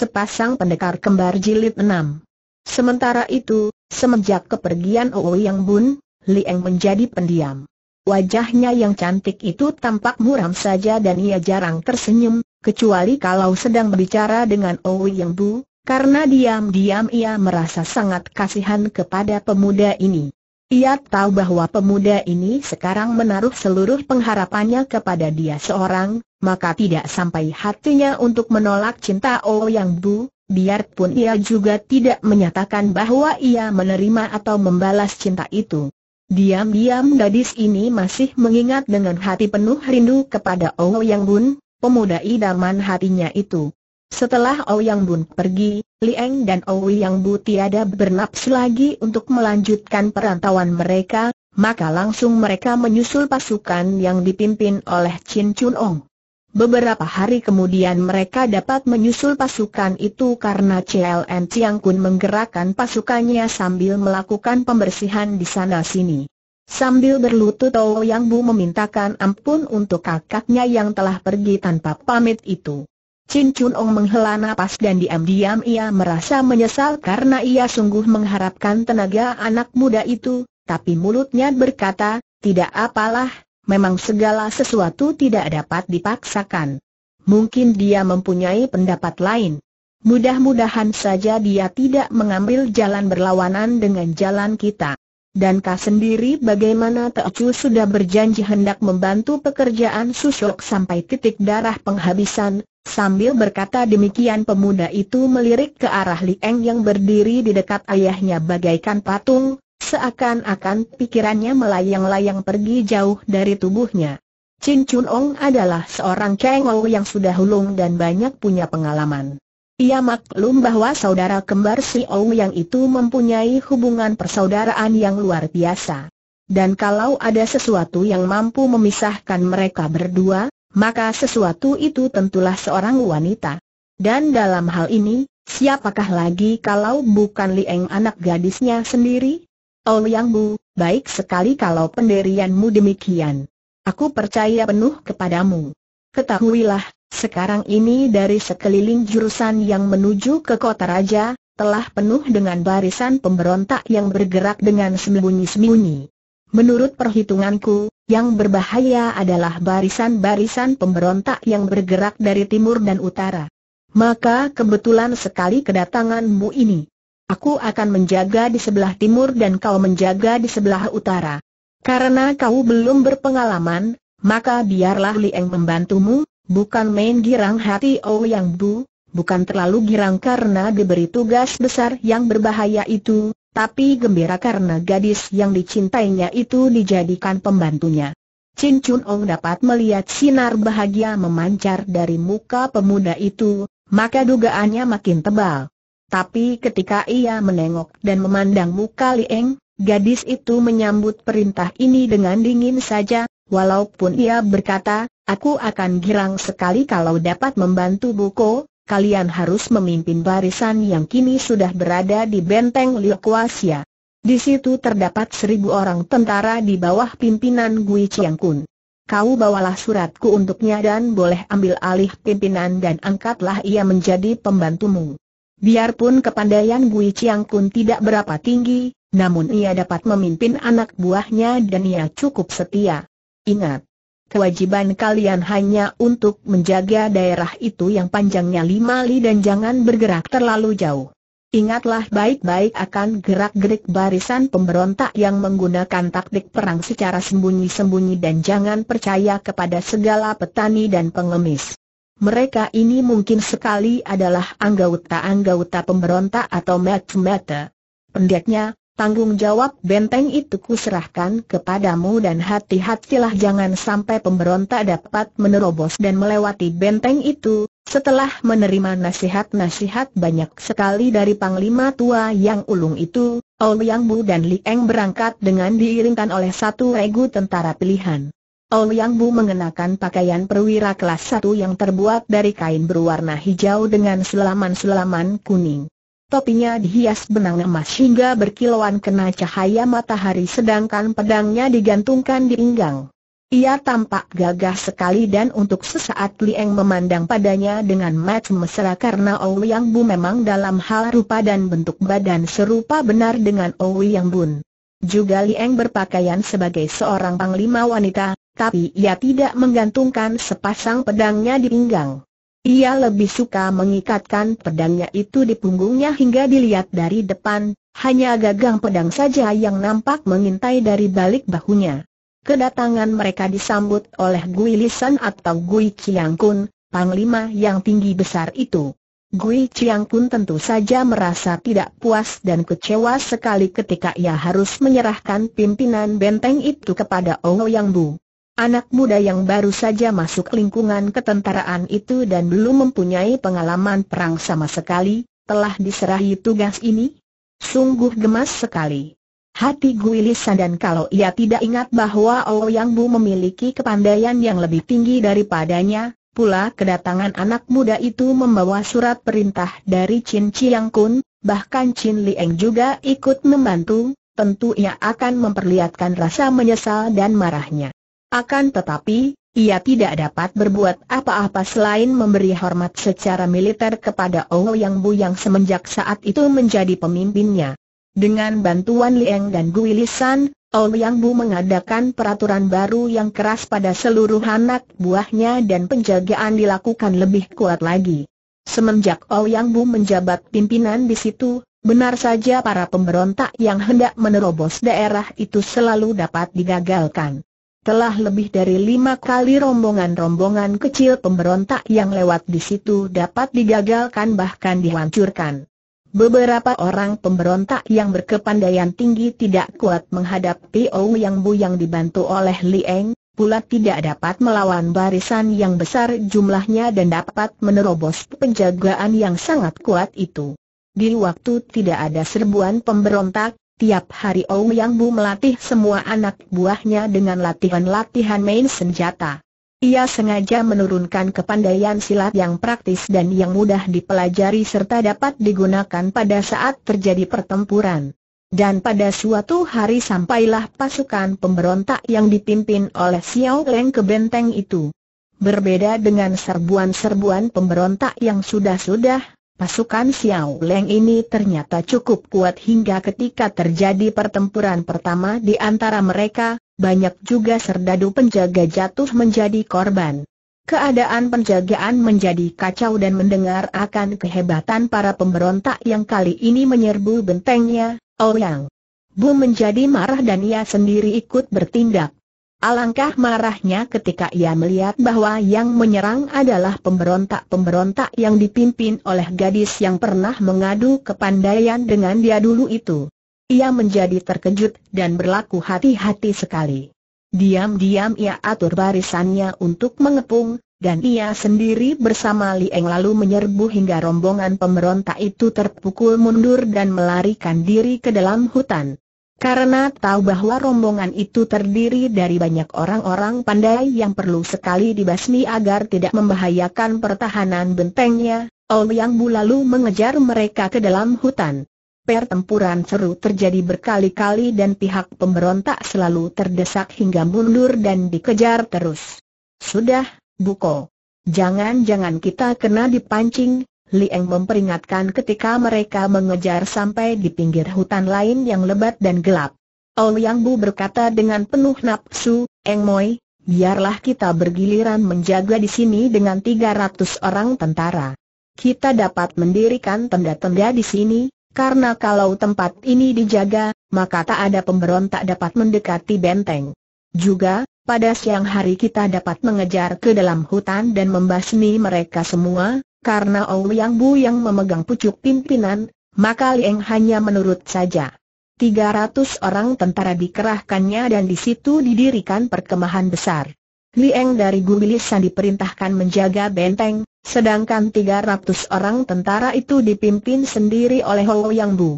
sepasang pendekar kembar jilid enam. Sementara itu, semenjak kepergian Ouyang Yang Bun, Liang menjadi pendiam. Wajahnya yang cantik itu tampak muram saja dan ia jarang tersenyum, kecuali kalau sedang berbicara dengan Ouyang Yang Bu, karena diam-diam ia merasa sangat kasihan kepada pemuda ini. Ia tahu bahwa pemuda ini sekarang menaruh seluruh pengharapannya kepada dia seorang, maka tidak sampai hatinya untuk menolak cinta Oh Yang Bu, biarpun ia juga tidak menyatakan bahwa ia menerima atau membalas cinta itu. Diam-diam gadis ini masih mengingat dengan hati penuh rindu kepada Oh Yang Bun, pemuda idaman hatinya itu. Setelah Ouyang Bun pergi, Liang dan Ouyang Bu tiada bernafsu lagi untuk melanjutkan perantauan mereka, maka langsung mereka menyusul pasukan yang dipimpin oleh Chin Chun Ong. Beberapa hari kemudian mereka dapat menyusul pasukan itu karena CLN Chiang Kun menggerakkan pasukannya sambil melakukan pembersihan di sana-sini. Sambil berlutut Ouyang Bu memintakan ampun untuk kakaknya yang telah pergi tanpa pamit itu. Chin Chun Ong menghela nafas dan diam-diam ia merasa menyesal karena ia sungguh mengharapkan tenaga anak muda itu, tapi mulutnya berkata, tidak apalah, memang segala sesuatu tidak dapat dipaksakan. Mungkin dia mempunyai pendapat lain. Mudah-mudahan saja dia tidak mengambil jalan berlawanan dengan jalan kita. Dan kau sendiri bagaimana Teocu sudah berjanji hendak membantu pekerjaan susok sampai titik darah penghabisan, Sambil berkata demikian pemuda itu melirik ke arah Lieng yang berdiri di dekat ayahnya bagaikan patung, seakan-akan pikirannya melayang-layang pergi jauh dari tubuhnya. Chin Chun Ong adalah seorang kengol yang sudah hulung dan banyak punya pengalaman. Ia maklum bahwa saudara kembar si Ong yang itu mempunyai hubungan persaudaraan yang luar biasa. Dan kalau ada sesuatu yang mampu memisahkan mereka berdua, maka sesuatu itu tentulah seorang wanita. Dan dalam hal ini, siapakah lagi kalau bukan Lieng anak gadisnya sendiri? Oh Liang Bu, baik sekali kalau pendirianmu demikian. Aku percaya penuh kepadamu. Ketahuilah, sekarang ini dari sekeliling jurusan yang menuju ke kota raja, telah penuh dengan barisan pemberontak yang bergerak dengan sembunyi-sembunyi. Menurut perhitunganku, yang berbahaya adalah barisan-barisan pemberontak yang bergerak dari timur dan utara. Maka kebetulan sekali kedatanganmu ini. Aku akan menjaga di sebelah timur dan kau menjaga di sebelah utara. Karena kau belum berpengalaman, maka biarlah Li Eng membantumu, bukan main girang hati Oh Yang Bu, bukan terlalu girang karena diberi tugas besar yang berbahaya itu, tapi gembira karena gadis yang dicintainya itu dijadikan pembantunya. Chin Chun Ong dapat melihat sinar bahagia memancar dari muka pemuda itu, maka dugaannya makin tebal. Tapi ketika ia menengok dan memandang muka Lieng, gadis itu menyambut perintah ini dengan dingin saja, walaupun ia berkata, aku akan girang sekali kalau dapat membantu Buko, kalian harus memimpin barisan yang kini sudah berada di benteng Liokwasia. Di situ terdapat seribu orang tentara di bawah pimpinan Gui Chiang Kun. Kau bawalah suratku untuknya dan boleh ambil alih pimpinan dan angkatlah ia menjadi pembantumu. Biarpun kepandaian Gui Chiang Kun tidak berapa tinggi, namun ia dapat memimpin anak buahnya dan ia cukup setia. Ingat, kewajiban kalian hanya untuk menjaga daerah itu yang panjangnya lima li dan jangan bergerak terlalu jauh. Ingatlah baik-baik akan gerak-gerik barisan pemberontak yang menggunakan taktik perang secara sembunyi-sembunyi dan jangan percaya kepada segala petani dan pengemis. Mereka ini mungkin sekali adalah anggota-anggota pemberontak atau mat mata Pendeknya, tanggung jawab benteng itu kuserahkan kepadamu dan hati-hatilah jangan sampai pemberontak dapat menerobos dan melewati benteng itu. Setelah menerima nasihat-nasihat banyak sekali dari Panglima Tua yang ulung itu, Ou Yang Bu dan Li Eng berangkat dengan diiringkan oleh satu regu tentara pilihan. Ou Yang Bu mengenakan pakaian perwira kelas satu yang terbuat dari kain berwarna hijau dengan selaman-selaman kuning. Topinya dihias benang emas hingga berkilauan kena cahaya matahari sedangkan pedangnya digantungkan di pinggang. Ia tampak gagah sekali dan untuk sesaat Lieng memandang padanya dengan mat mesra karena Ouyang Bu memang dalam hal rupa dan bentuk badan serupa benar dengan Ouyang Bun. Juga Lieng berpakaian sebagai seorang panglima wanita, tapi ia tidak menggantungkan sepasang pedangnya di pinggang. Ia lebih suka mengikatkan pedangnya itu di punggungnya hingga dilihat dari depan, hanya gagang pedang saja yang nampak mengintai dari balik bahunya. Kedatangan mereka disambut oleh Gui Lisan atau Gui Chiang Kun, panglima yang tinggi besar itu. Gui Chiang Kun tentu saja merasa tidak puas dan kecewa sekali ketika ia harus menyerahkan pimpinan benteng itu kepada Ouyang Bu. Anak muda yang baru saja masuk lingkungan ketentaraan itu dan belum mempunyai pengalaman perang sama sekali, telah diserahi tugas ini? Sungguh gemas sekali. Hati Guilisan dan kalau ia tidak ingat bahwa Yang Bu memiliki kepandaian yang lebih tinggi daripadanya, pula kedatangan anak muda itu membawa surat perintah dari Chin Chiang Kun, bahkan Chin Lieng juga ikut membantu, tentu ia akan memperlihatkan rasa menyesal dan marahnya. Akan tetapi, ia tidak dapat berbuat apa-apa selain memberi hormat secara militer kepada Yang Bu yang semenjak saat itu menjadi pemimpinnya. Dengan bantuan Lieng dan Gui Lisan, Yang Bu mengadakan peraturan baru yang keras pada seluruh anak buahnya dan penjagaan dilakukan lebih kuat lagi. Semenjak Yang Bu menjabat pimpinan di situ, benar saja para pemberontak yang hendak menerobos daerah itu selalu dapat digagalkan. Telah lebih dari lima kali rombongan-rombongan kecil pemberontak yang lewat di situ dapat digagalkan bahkan dihancurkan. Beberapa orang pemberontak yang berkepandaian tinggi tidak kuat menghadapi Ou Yang Bu yang dibantu oleh Lieng, pula tidak dapat melawan barisan yang besar jumlahnya dan dapat menerobos penjagaan yang sangat kuat itu. Di waktu tidak ada serbuan pemberontak, Tiap hari Yang Bu melatih semua anak buahnya dengan latihan-latihan main senjata. Ia sengaja menurunkan kepandaian silat yang praktis dan yang mudah dipelajari serta dapat digunakan pada saat terjadi pertempuran. Dan pada suatu hari sampailah pasukan pemberontak yang dipimpin oleh Xiao Leng ke benteng itu. Berbeda dengan serbuan-serbuan pemberontak yang sudah-sudah, Pasukan Xiao Leng ini ternyata cukup kuat hingga ketika terjadi pertempuran pertama di antara mereka, banyak juga serdadu penjaga jatuh menjadi korban. Keadaan penjagaan menjadi kacau dan mendengar akan kehebatan para pemberontak yang kali ini menyerbu bentengnya, Ouyang. Bu menjadi marah dan ia sendiri ikut bertindak. Alangkah marahnya ketika ia melihat bahwa yang menyerang adalah pemberontak-pemberontak yang dipimpin oleh gadis yang pernah mengadu kepandaian dengan dia dulu itu. Ia menjadi terkejut dan berlaku hati-hati sekali. Diam-diam ia atur barisannya untuk mengepung, dan ia sendiri bersama Lieng lalu menyerbu hingga rombongan pemberontak itu terpukul mundur dan melarikan diri ke dalam hutan. Karena tahu bahwa rombongan itu terdiri dari banyak orang-orang pandai yang perlu sekali dibasmi agar tidak membahayakan pertahanan bentengnya, Ouyang Bu lalu mengejar mereka ke dalam hutan. Pertempuran seru terjadi berkali-kali dan pihak pemberontak selalu terdesak hingga mundur dan dikejar terus. Sudah, Buko. Jangan-jangan kita kena dipancing, Lieng memperingatkan ketika mereka mengejar sampai di pinggir hutan lain yang lebat dan gelap. Ouyang Bu berkata dengan penuh nafsu, Eng Moi, biarlah kita bergiliran menjaga di sini dengan 300 orang tentara. Kita dapat mendirikan tenda-tenda di sini, karena kalau tempat ini dijaga, maka tak ada pemberontak dapat mendekati benteng. Juga, pada siang hari kita dapat mengejar ke dalam hutan dan membasmi mereka semua, karena Liang Bu yang memegang pucuk pimpinan, maka Liang hanya menurut saja. 300 orang tentara dikerahkannya dan di situ didirikan perkemahan besar. Liang dari Gubilisan diperintahkan menjaga benteng, sedangkan 300 orang tentara itu dipimpin sendiri oleh Yang Bu.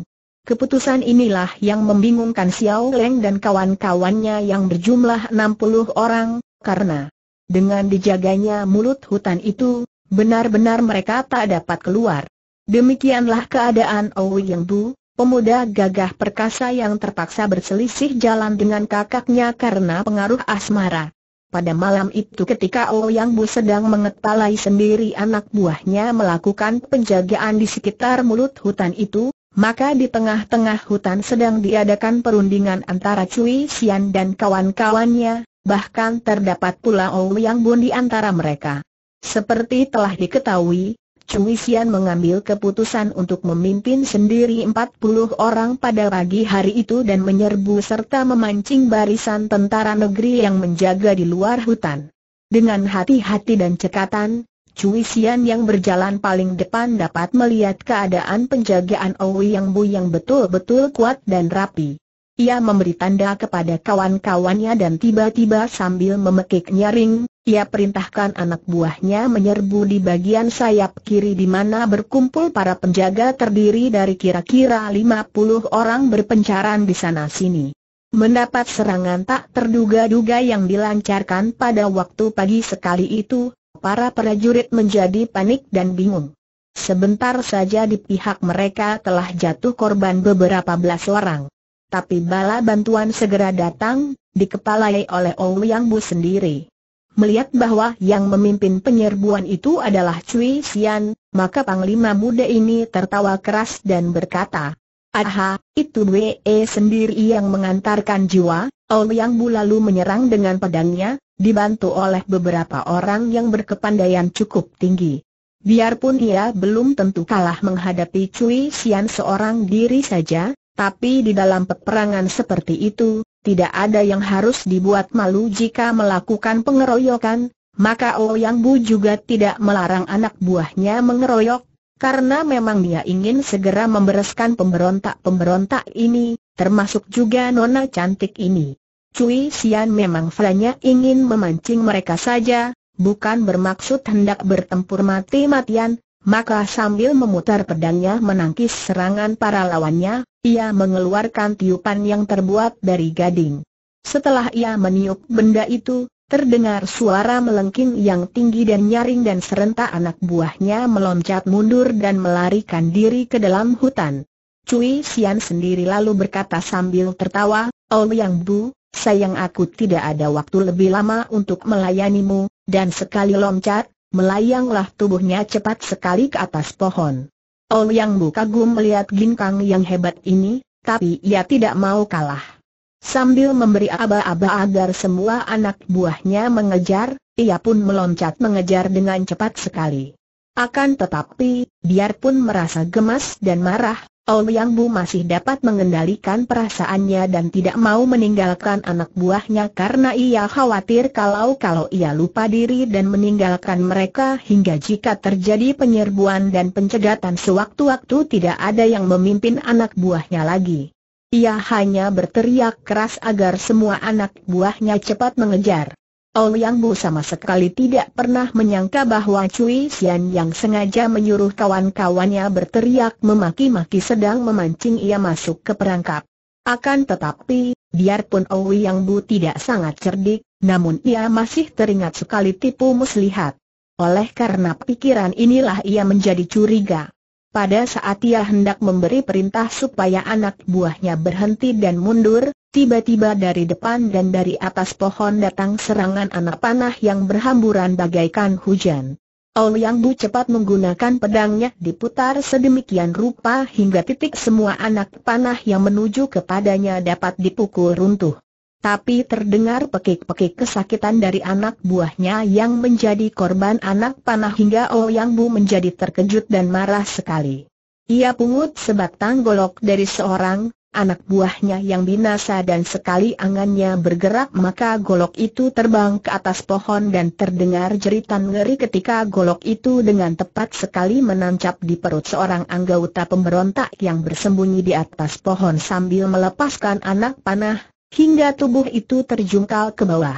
Keputusan inilah yang membingungkan Xiao Leng dan kawan-kawannya yang berjumlah 60 orang, karena dengan dijaganya mulut hutan itu, Benar-benar mereka tak dapat keluar. Demikianlah keadaan Owi Yang Bu, pemuda gagah perkasa yang terpaksa berselisih jalan dengan kakaknya karena pengaruh asmara. Pada malam itu ketika Owi Yang Bu sedang mengetalai sendiri anak buahnya melakukan penjagaan di sekitar mulut hutan itu, maka di tengah-tengah hutan sedang diadakan perundingan antara Cui Xian dan kawan-kawannya, bahkan terdapat pula Ouyang Bu di antara mereka. Seperti telah diketahui, Cui mengambil keputusan untuk memimpin sendiri 40 orang pada pagi hari itu dan menyerbu serta memancing barisan tentara negeri yang menjaga di luar hutan. Dengan hati-hati dan cekatan, Cui yang berjalan paling depan dapat melihat keadaan penjagaan Owi Yang Bu yang betul-betul kuat dan rapi. Ia memberi tanda kepada kawan-kawannya dan tiba-tiba sambil memekik nyaring, ia perintahkan anak buahnya menyerbu di bagian sayap kiri di mana berkumpul para penjaga terdiri dari kira-kira 50 orang berpencaran di sana-sini. Mendapat serangan tak terduga-duga yang dilancarkan pada waktu pagi sekali itu, para prajurit menjadi panik dan bingung. Sebentar saja di pihak mereka telah jatuh korban beberapa belas orang. Tapi bala bantuan segera datang, dikepalai oleh Ouyang Bu sendiri. Melihat bahwa yang memimpin penyerbuan itu adalah Cui Xian, maka Panglima muda ini tertawa keras dan berkata, Aha, itu Wei e sendiri yang mengantarkan jiwa, Ouyang Bu lalu menyerang dengan pedangnya, dibantu oleh beberapa orang yang berkepandaian cukup tinggi. Biarpun ia belum tentu kalah menghadapi Cui Xian seorang diri saja, tapi di dalam peperangan seperti itu, tidak ada yang harus dibuat malu jika melakukan pengeroyokan, maka Ouyang oh Bu juga tidak melarang anak buahnya mengeroyok, karena memang dia ingin segera membereskan pemberontak-pemberontak ini, termasuk juga nona cantik ini. Cui Sian memang hanya ingin memancing mereka saja, bukan bermaksud hendak bertempur mati-matian, maka sambil memutar pedangnya menangkis serangan para lawannya, ia mengeluarkan tiupan yang terbuat dari gading. Setelah ia meniup benda itu, terdengar suara melengking yang tinggi dan nyaring dan serentak anak buahnya meloncat mundur dan melarikan diri ke dalam hutan. Cui Xian sendiri lalu berkata sambil tertawa, Oh Yang Bu, sayang aku tidak ada waktu lebih lama untuk melayanimu, dan sekali loncat, melayanglah tubuhnya cepat sekali ke atas pohon. Ol Yang Bu kagum melihat ginkang yang hebat ini, tapi ia tidak mau kalah. Sambil memberi aba-aba agar semua anak buahnya mengejar, ia pun meloncat mengejar dengan cepat sekali. Akan tetapi, biarpun merasa gemas dan marah, Liang Bu masih dapat mengendalikan perasaannya dan tidak mau meninggalkan anak buahnya karena ia khawatir kalau-kalau ia lupa diri dan meninggalkan mereka hingga jika terjadi penyerbuan dan pencegatan sewaktu-waktu tidak ada yang memimpin anak buahnya lagi. Ia hanya berteriak keras agar semua anak buahnya cepat mengejar. Ouyang Bu sama sekali tidak pernah menyangka bahwa Cui Xian yang sengaja menyuruh kawan-kawannya berteriak memaki-maki sedang memancing ia masuk ke perangkap. Akan tetapi, biarpun Ouyang Bu tidak sangat cerdik, namun ia masih teringat sekali tipu muslihat. Oleh karena pikiran inilah ia menjadi curiga. Pada saat ia hendak memberi perintah supaya anak buahnya berhenti dan mundur, tiba-tiba dari depan dan dari atas pohon datang serangan anak panah yang berhamburan bagaikan hujan. Yang Bu cepat menggunakan pedangnya diputar sedemikian rupa hingga titik semua anak panah yang menuju kepadanya dapat dipukul runtuh tapi terdengar pekik-pekik kesakitan dari anak buahnya yang menjadi korban anak panah hingga Ouyang oh Bu menjadi terkejut dan marah sekali. Ia pungut sebatang golok dari seorang, anak buahnya yang binasa dan sekali angannya bergerak maka golok itu terbang ke atas pohon dan terdengar jeritan ngeri ketika golok itu dengan tepat sekali menancap di perut seorang anggota pemberontak yang bersembunyi di atas pohon sambil melepaskan anak panah hingga tubuh itu terjungkal ke bawah.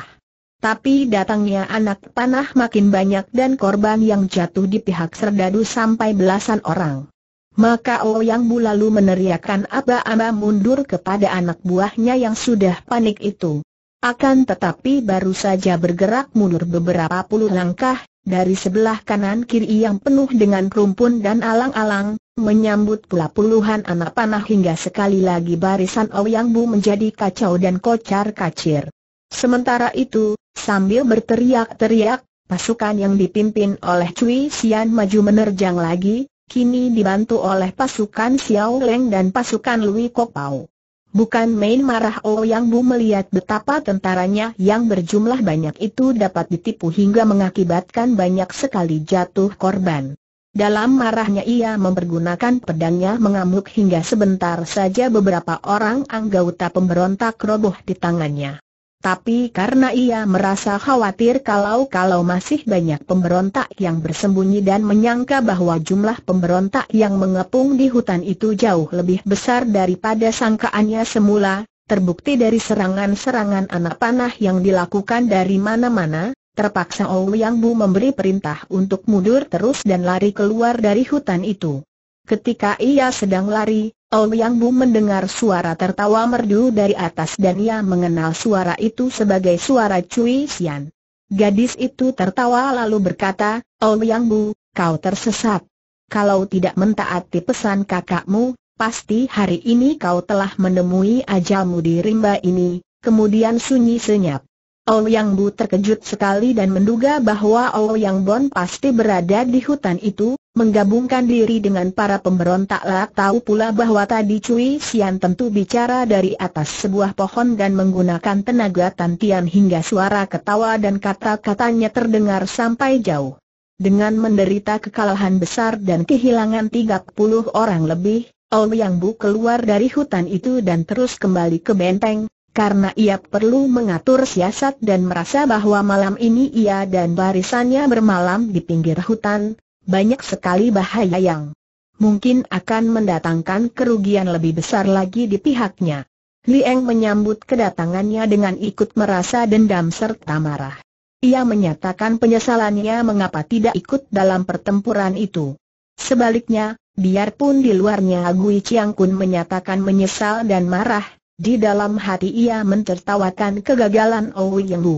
Tapi datangnya anak panah makin banyak dan korban yang jatuh di pihak serdadu sampai belasan orang. Maka Ouyang Bu lalu meneriakkan aba-aba mundur kepada anak buahnya yang sudah panik itu. Akan tetapi baru saja bergerak mundur beberapa puluh langkah, dari sebelah kanan kiri yang penuh dengan rumpun dan alang-alang, Menyambut pula puluhan anak panah hingga sekali lagi barisan Ouyang Bu menjadi kacau dan kocar kacir. Sementara itu, sambil berteriak-teriak, pasukan yang dipimpin oleh Cui Xian maju menerjang lagi, kini dibantu oleh pasukan Xiao Leng dan pasukan Lui Kok Pao. Bukan main marah Ouyang Bu melihat betapa tentaranya yang berjumlah banyak itu dapat ditipu hingga mengakibatkan banyak sekali jatuh korban. Dalam marahnya ia mempergunakan pedangnya mengamuk hingga sebentar saja beberapa orang anggota pemberontak roboh di tangannya. Tapi karena ia merasa khawatir kalau-kalau masih banyak pemberontak yang bersembunyi dan menyangka bahwa jumlah pemberontak yang mengepung di hutan itu jauh lebih besar daripada sangkaannya semula, terbukti dari serangan-serangan anak panah yang dilakukan dari mana-mana, Terpaksa Ouyang Bu memberi perintah untuk mundur terus dan lari keluar dari hutan itu. Ketika ia sedang lari, Ouyang Bu mendengar suara tertawa merdu dari atas dan ia mengenal suara itu sebagai suara Cui Xian. Gadis itu tertawa lalu berkata, Ouyang Bu, kau tersesat. Kalau tidak mentaati pesan kakakmu, pasti hari ini kau telah menemui ajalmu di rimba ini, kemudian sunyi senyap. Yang Bu terkejut sekali dan menduga bahwa Yang Bon pasti berada di hutan itu, menggabungkan diri dengan para pemberontak lah tahu pula bahwa tadi Cui Sian tentu bicara dari atas sebuah pohon dan menggunakan tenaga tantian hingga suara ketawa dan kata-katanya terdengar sampai jauh. Dengan menderita kekalahan besar dan kehilangan 30 orang lebih, Yang Bu keluar dari hutan itu dan terus kembali ke benteng, karena ia perlu mengatur siasat dan merasa bahwa malam ini ia dan barisannya bermalam di pinggir hutan, banyak sekali bahaya yang mungkin akan mendatangkan kerugian lebih besar lagi di pihaknya. Liang menyambut kedatangannya dengan ikut merasa dendam serta marah. Ia menyatakan penyesalannya mengapa tidak ikut dalam pertempuran itu. Sebaliknya, biarpun di luarnya Gui Chiang Kun menyatakan menyesal dan marah, di dalam hati ia mentertawakan kegagalan Owi Yang Bu.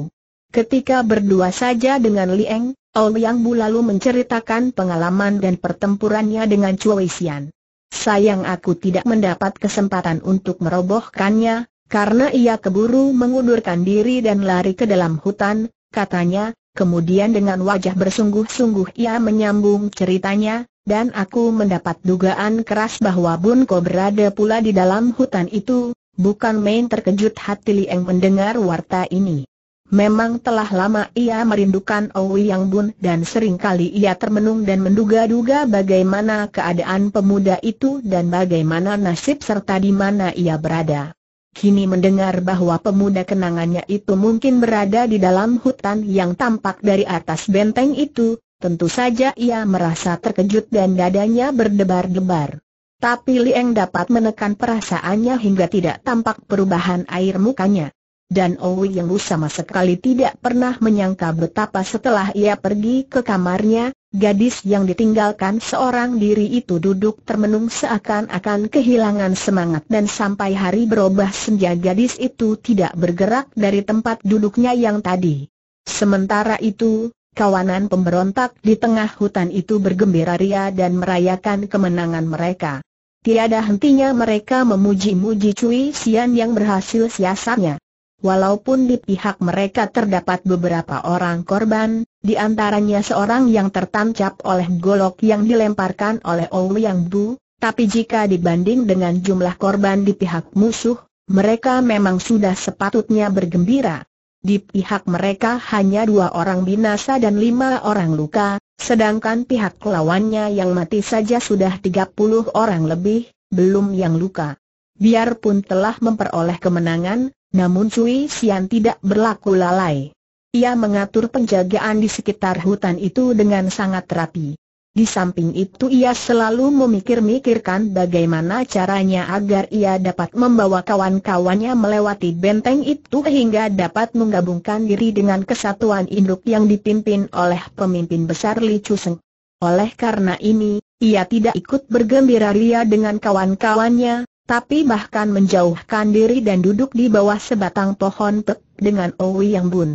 Ketika berdua saja dengan Lieng, Owi Yang Bu lalu menceritakan pengalaman dan pertempurannya dengan Cui Xian. Sayang aku tidak mendapat kesempatan untuk merobohkannya, karena ia keburu mengundurkan diri dan lari ke dalam hutan, katanya, kemudian dengan wajah bersungguh-sungguh ia menyambung ceritanya, dan aku mendapat dugaan keras bahwa Bunko berada pula di dalam hutan itu, Bukan main terkejut hati Lieng mendengar warta ini. Memang telah lama ia merindukan Owi Yang Bun dan seringkali ia termenung dan menduga-duga bagaimana keadaan pemuda itu dan bagaimana nasib serta di mana ia berada. Kini mendengar bahwa pemuda kenangannya itu mungkin berada di dalam hutan yang tampak dari atas benteng itu, tentu saja ia merasa terkejut dan dadanya berdebar-debar. Tapi Liang dapat menekan perasaannya hingga tidak tampak perubahan air mukanya. Dan Owi Yang Lu sama sekali tidak pernah menyangka betapa setelah ia pergi ke kamarnya, gadis yang ditinggalkan seorang diri itu duduk termenung seakan-akan kehilangan semangat dan sampai hari berubah senja gadis itu tidak bergerak dari tempat duduknya yang tadi. Sementara itu, kawanan pemberontak di tengah hutan itu bergembira ria dan merayakan kemenangan mereka. Tiada hentinya mereka memuji-muji Cui Sian yang berhasil siasatnya. Walaupun di pihak mereka terdapat beberapa orang korban, di antaranya seorang yang tertancap oleh golok yang dilemparkan oleh Yang Bu, tapi jika dibanding dengan jumlah korban di pihak musuh, mereka memang sudah sepatutnya bergembira. Di pihak mereka hanya dua orang binasa dan lima orang luka, sedangkan pihak lawannya yang mati saja sudah tiga puluh orang lebih, belum yang luka. Biarpun telah memperoleh kemenangan, namun Cui Xian tidak berlaku lalai. Ia mengatur penjagaan di sekitar hutan itu dengan sangat rapi. Di samping itu ia selalu memikir-mikirkan bagaimana caranya agar ia dapat membawa kawan-kawannya melewati benteng itu hingga dapat menggabungkan diri dengan kesatuan induk yang dipimpin oleh pemimpin besar Li Chuseng. Oleh karena ini, ia tidak ikut bergembira ria dengan kawan-kawannya, tapi bahkan menjauhkan diri dan duduk di bawah sebatang pohon pek dengan Owi Yang Bun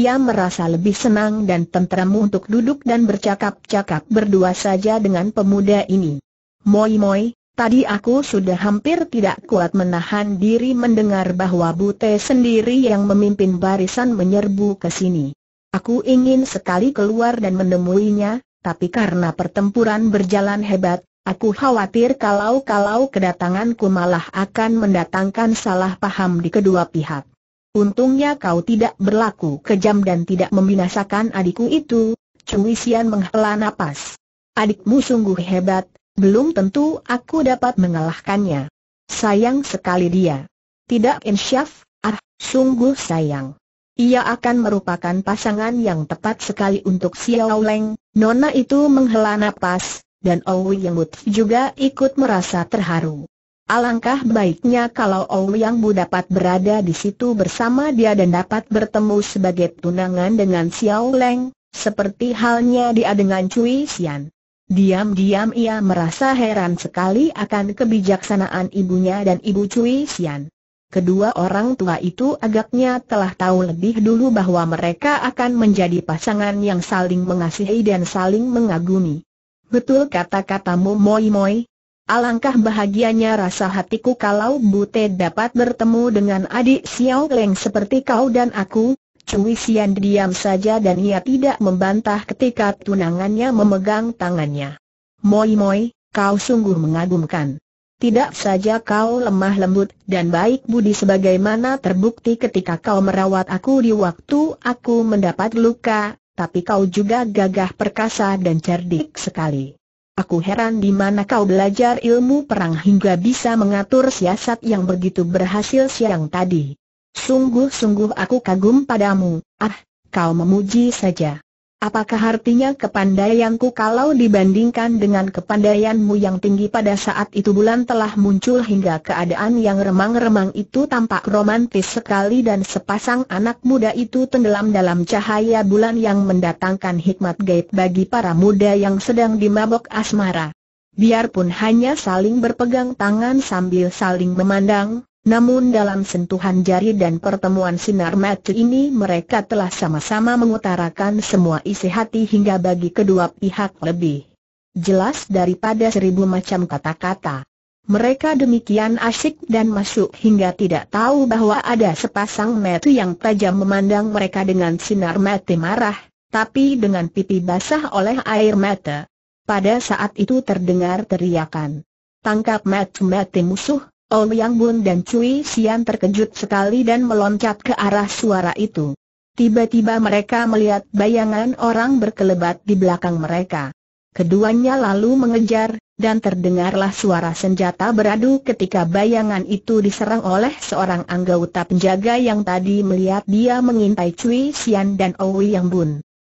ia merasa lebih senang dan tenteram untuk duduk dan bercakap-cakap berdua saja dengan pemuda ini. Moi moi, tadi aku sudah hampir tidak kuat menahan diri mendengar bahwa Bute sendiri yang memimpin barisan menyerbu ke sini. Aku ingin sekali keluar dan menemuinya, tapi karena pertempuran berjalan hebat, Aku khawatir kalau-kalau kedatanganku malah akan mendatangkan salah paham di kedua pihak. Untungnya kau tidak berlaku kejam dan tidak membinasakan adikku itu, Cui Sian menghela napas. Adikmu sungguh hebat, belum tentu aku dapat mengalahkannya. Sayang sekali dia. Tidak insyaf, ah, sungguh sayang. Ia akan merupakan pasangan yang tepat sekali untuk Xiao Leng, Nona itu menghela napas, dan Owi Yang juga ikut merasa terharu. Alangkah baiknya kalau Bu dapat berada di situ bersama dia dan dapat bertemu sebagai tunangan dengan Xiao Leng, seperti halnya dia dengan Cui Xian. Diam-diam ia merasa heran sekali akan kebijaksanaan ibunya dan ibu Cui Xian. Kedua orang tua itu agaknya telah tahu lebih dulu bahwa mereka akan menjadi pasangan yang saling mengasihi dan saling mengagumi. Betul kata-katamu Moi Moi, Alangkah bahagianya rasa hatiku kalau Bute dapat bertemu dengan adik Xiao Leng seperti kau dan aku. Cui Xian diam saja dan ia tidak membantah ketika tunangannya memegang tangannya. Moi Moi, kau sungguh mengagumkan. Tidak saja kau lemah lembut dan baik budi sebagaimana terbukti ketika kau merawat aku di waktu aku mendapat luka, tapi kau juga gagah perkasa dan cerdik sekali. Aku heran di mana kau belajar ilmu perang hingga bisa mengatur siasat yang begitu berhasil siang tadi. Sungguh-sungguh aku kagum padamu, ah, kau memuji saja. Apakah artinya kepandaianku kalau dibandingkan dengan kepandaianmu yang tinggi pada saat itu bulan telah muncul hingga keadaan yang remang-remang itu tampak romantis sekali dan sepasang anak muda itu tenggelam dalam cahaya bulan yang mendatangkan hikmat gaib bagi para muda yang sedang dimabok asmara. Biarpun hanya saling berpegang tangan sambil saling memandang, namun dalam sentuhan jari dan pertemuan sinar mata ini mereka telah sama-sama mengutarakan semua isi hati hingga bagi kedua pihak lebih jelas daripada seribu macam kata-kata. Mereka demikian asyik dan masuk hingga tidak tahu bahwa ada sepasang mata yang tajam memandang mereka dengan sinar mata marah, tapi dengan pipi basah oleh air mata. Pada saat itu terdengar teriakan. Tangkap mata-mata musuh, Ouyang oh Bun dan Cui Xian terkejut sekali dan meloncat ke arah suara itu. Tiba-tiba mereka melihat bayangan orang berkelebat di belakang mereka. Keduanya lalu mengejar, dan terdengarlah suara senjata beradu ketika bayangan itu diserang oleh seorang anggota penjaga yang tadi melihat dia mengintai Cui Xian dan Ouyang oh Bun.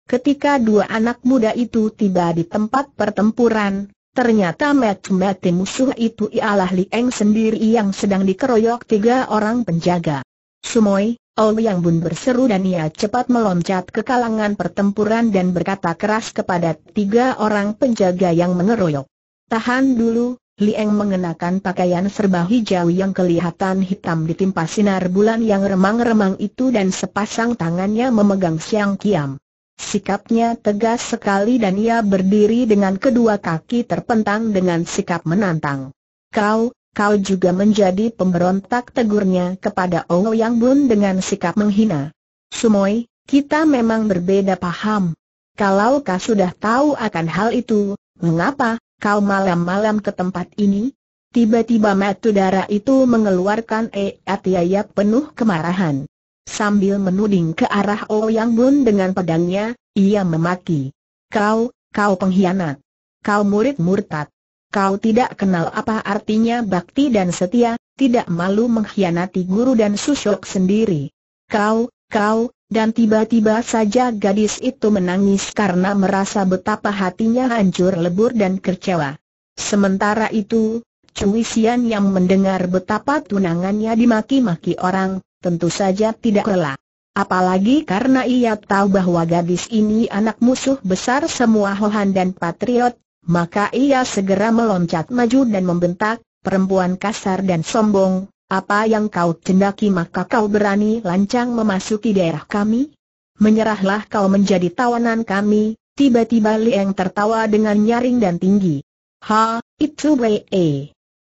Ketika dua anak muda itu tiba di tempat pertempuran, Ternyata mati-mati musuh itu ialah Li Eng sendiri yang sedang dikeroyok tiga orang penjaga. Sumoi, oh Yang Bun berseru dan ia cepat meloncat ke kalangan pertempuran dan berkata keras kepada tiga orang penjaga yang mengeroyok. Tahan dulu, Li Eng mengenakan pakaian serba hijau yang kelihatan hitam ditimpa sinar bulan yang remang-remang itu dan sepasang tangannya memegang siang kiam. Sikapnya tegas sekali dan ia berdiri dengan kedua kaki terpentang dengan sikap menantang. Kau, kau juga menjadi pemberontak tegurnya kepada Ong Yang Bun dengan sikap menghina. Sumoi, kita memang berbeda paham. Kalau kau sudah tahu akan hal itu, mengapa kau malam-malam ke tempat ini? Tiba-tiba Matudara itu mengeluarkan e penuh kemarahan. Sambil menuding ke arah oh Yang Bun dengan pedangnya, ia memaki. Kau, kau pengkhianat. Kau murid murtad. Kau tidak kenal apa artinya bakti dan setia, tidak malu mengkhianati guru dan susuk sendiri. Kau, kau, dan tiba-tiba saja gadis itu menangis karena merasa betapa hatinya hancur lebur dan kecewa. Sementara itu, Cui Sian yang mendengar betapa tunangannya dimaki-maki orang, tentu saja tidak rela. Apalagi karena ia tahu bahwa gadis ini anak musuh besar semua Hohan dan Patriot, maka ia segera meloncat maju dan membentak, perempuan kasar dan sombong, apa yang kau cendaki maka kau berani lancang memasuki daerah kami? Menyerahlah kau menjadi tawanan kami, tiba-tiba Lieng tertawa dengan nyaring dan tinggi. Ha, itu wei. E.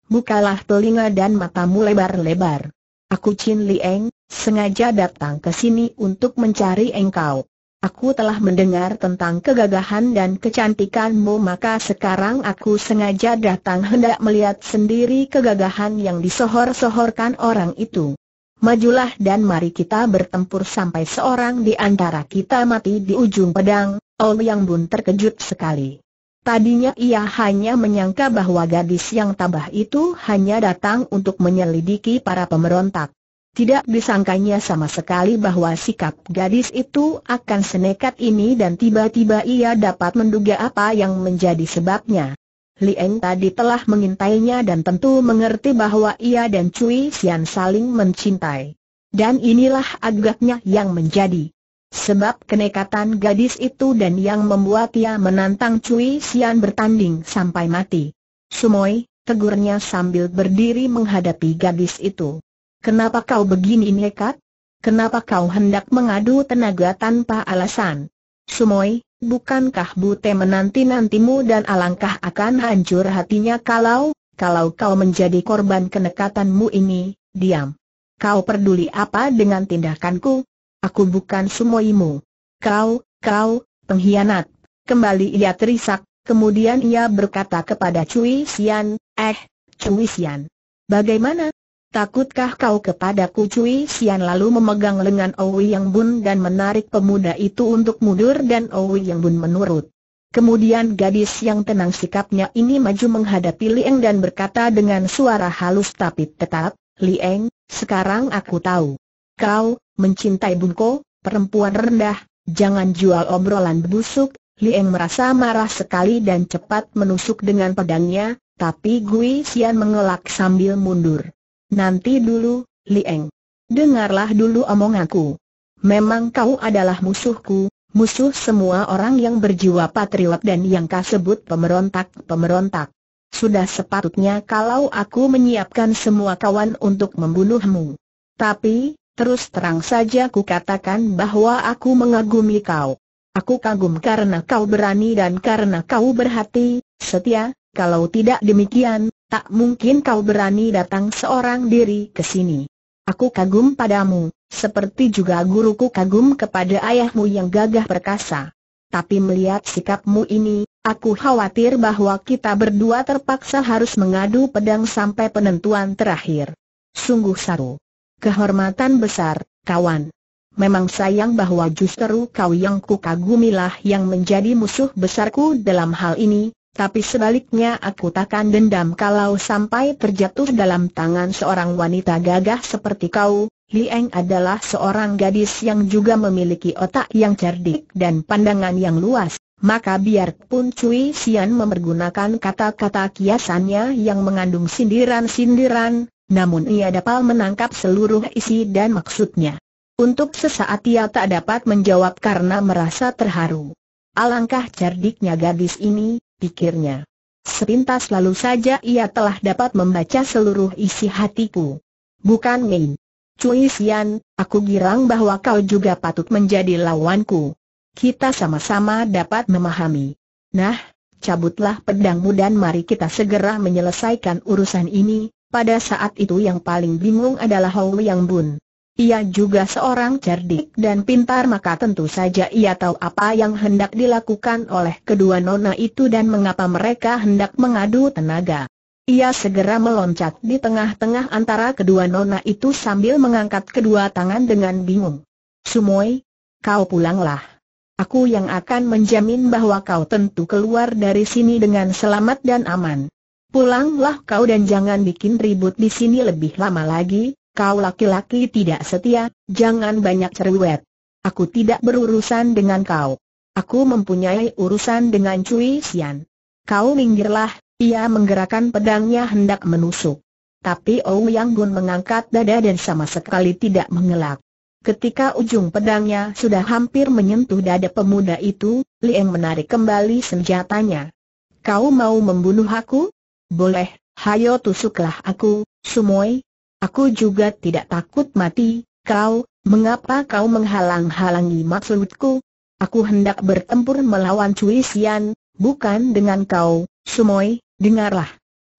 Bukalah telinga dan matamu lebar-lebar. Aku Chin Lieng, sengaja datang ke sini untuk mencari engkau. Aku telah mendengar tentang kegagahan dan kecantikanmu maka sekarang aku sengaja datang hendak melihat sendiri kegagahan yang disohor-sohorkan orang itu. Majulah dan mari kita bertempur sampai seorang di antara kita mati di ujung pedang, Ouyang Yang Bun terkejut sekali. Tadinya ia hanya menyangka bahwa gadis yang tabah itu hanya datang untuk menyelidiki para pemberontak. Tidak disangkanya sama sekali bahwa sikap gadis itu akan senekat ini dan tiba-tiba ia dapat menduga apa yang menjadi sebabnya. Lien tadi telah mengintainya dan tentu mengerti bahwa ia dan Cui Xian saling mencintai. Dan inilah agaknya yang menjadi Sebab kenekatan gadis itu dan yang membuat ia menantang Cui Sian bertanding sampai mati. Sumoi, tegurnya sambil berdiri menghadapi gadis itu. Kenapa kau begini nekat? Kenapa kau hendak mengadu tenaga tanpa alasan? Sumoi, bukankah Bute menanti-nantimu dan alangkah akan hancur hatinya kalau, kalau kau menjadi korban kenekatanmu ini, diam. Kau peduli apa dengan tindakanku? Aku bukan sumoimu. Kau, kau, pengkhianat. Kembali ia terisak, kemudian ia berkata kepada Cui Xian, eh, Cui Xian. Bagaimana? Takutkah kau kepadaku Cui Xian lalu memegang lengan Owi Yang Bun dan menarik pemuda itu untuk mundur dan Owi Yang Bun menurut. Kemudian gadis yang tenang sikapnya ini maju menghadapi Lieng dan berkata dengan suara halus tapi tetap, Lieng, sekarang aku tahu. Kau, mencintai bungko, perempuan rendah, jangan jual obrolan busuk, Lieng merasa marah sekali dan cepat menusuk dengan pedangnya, tapi Gui Xian mengelak sambil mundur. Nanti dulu, Lieng. Dengarlah dulu omonganku. Memang kau adalah musuhku, musuh semua orang yang berjiwa patriot dan yang kau sebut pemberontak. pemberontak Sudah sepatutnya kalau aku menyiapkan semua kawan untuk membunuhmu. Tapi, Terus terang saja ku katakan bahwa aku mengagumi kau. Aku kagum karena kau berani dan karena kau berhati, setia, kalau tidak demikian, tak mungkin kau berani datang seorang diri ke sini. Aku kagum padamu, seperti juga guruku kagum kepada ayahmu yang gagah perkasa. Tapi melihat sikapmu ini, aku khawatir bahwa kita berdua terpaksa harus mengadu pedang sampai penentuan terakhir. Sungguh saru kehormatan besar, kawan. Memang sayang bahwa justru kau yang kukagumilah yang menjadi musuh besarku dalam hal ini, tapi sebaliknya aku takkan dendam kalau sampai terjatuh dalam tangan seorang wanita gagah seperti kau. Liang adalah seorang gadis yang juga memiliki otak yang cerdik dan pandangan yang luas, maka biarpun Cui Xian memergunakan kata-kata kiasannya yang mengandung sindiran-sindiran, namun ia dapat menangkap seluruh isi dan maksudnya. Untuk sesaat ia tak dapat menjawab karena merasa terharu. Alangkah cerdiknya gadis ini, pikirnya. Sepintas lalu saja ia telah dapat membaca seluruh isi hatiku. Bukan main. Cui Xian, aku girang bahwa kau juga patut menjadi lawanku. Kita sama-sama dapat memahami. Nah, cabutlah pedangmu dan mari kita segera menyelesaikan urusan ini, pada saat itu yang paling bingung adalah Hou Yang Bun. Ia juga seorang cerdik dan pintar maka tentu saja ia tahu apa yang hendak dilakukan oleh kedua nona itu dan mengapa mereka hendak mengadu tenaga. Ia segera meloncat di tengah-tengah antara kedua nona itu sambil mengangkat kedua tangan dengan bingung. Sumoy, kau pulanglah. Aku yang akan menjamin bahwa kau tentu keluar dari sini dengan selamat dan aman. Pulanglah kau dan jangan bikin ribut di sini lebih lama lagi, kau laki-laki tidak setia, jangan banyak cerewet. Aku tidak berurusan dengan kau. Aku mempunyai urusan dengan Cui Xian. Kau minggirlah, ia menggerakkan pedangnya hendak menusuk. Tapi Yang Gun mengangkat dada dan sama sekali tidak mengelak. Ketika ujung pedangnya sudah hampir menyentuh dada pemuda itu, Liang menarik kembali senjatanya. Kau mau membunuh aku? Boleh, hayo tusuklah aku, Sumoi. Aku juga tidak takut mati, kau, mengapa kau menghalang-halangi maksudku? Aku hendak bertempur melawan Cui Xian, bukan dengan kau, Sumoi, dengarlah.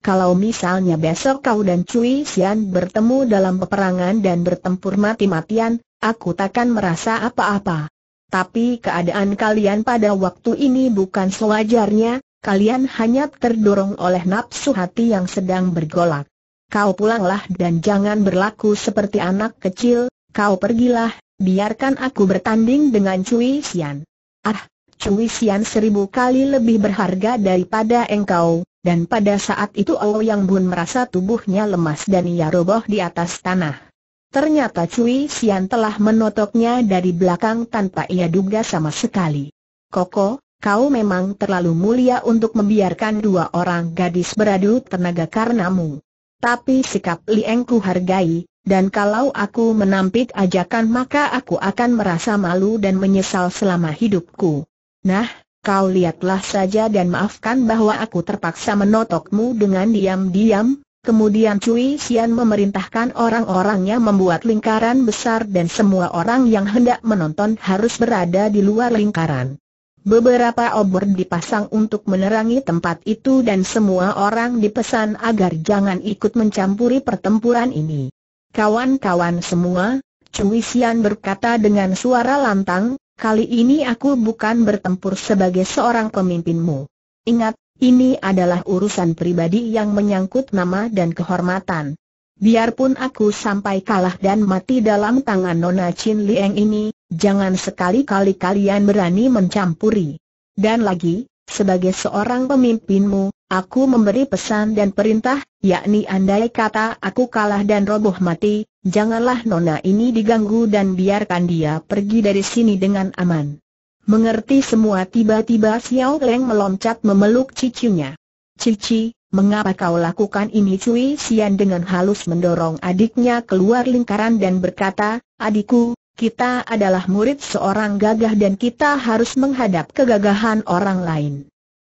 Kalau misalnya besok kau dan Cui Xian bertemu dalam peperangan dan bertempur mati-matian, aku takkan merasa apa-apa. Tapi keadaan kalian pada waktu ini bukan sewajarnya, Kalian hanya terdorong oleh nafsu hati yang sedang bergolak. Kau pulanglah dan jangan berlaku seperti anak kecil, kau pergilah, biarkan aku bertanding dengan Cui Xian. Ah, Cui Xian seribu kali lebih berharga daripada engkau, dan pada saat itu Ao yang Bun merasa tubuhnya lemas dan ia roboh di atas tanah. Ternyata Cui Xian telah menotoknya dari belakang tanpa ia duga sama sekali. Koko, kau memang terlalu mulia untuk membiarkan dua orang gadis beradu tenaga karenamu. Tapi sikap Lieng ku hargai, dan kalau aku menampik ajakan maka aku akan merasa malu dan menyesal selama hidupku. Nah, kau lihatlah saja dan maafkan bahwa aku terpaksa menotokmu dengan diam-diam, Kemudian Cui Xian memerintahkan orang-orangnya membuat lingkaran besar dan semua orang yang hendak menonton harus berada di luar lingkaran. Beberapa obor dipasang untuk menerangi tempat itu dan semua orang dipesan agar jangan ikut mencampuri pertempuran ini. Kawan-kawan semua, Cui Xian berkata dengan suara lantang, kali ini aku bukan bertempur sebagai seorang pemimpinmu. Ingat, ini adalah urusan pribadi yang menyangkut nama dan kehormatan. Biarpun aku sampai kalah dan mati dalam tangan Nona Chin Liang ini, Jangan sekali-kali kalian berani mencampuri. Dan lagi, sebagai seorang pemimpinmu, aku memberi pesan dan perintah, yakni andai kata aku kalah dan roboh mati, janganlah nona ini diganggu dan biarkan dia pergi dari sini dengan aman. Mengerti semua tiba-tiba Xiao Leng meloncat memeluk cucunya. Cici, mengapa kau lakukan ini Cui Xian dengan halus mendorong adiknya keluar lingkaran dan berkata, adikku, kita adalah murid seorang gagah dan kita harus menghadap kegagahan orang lain.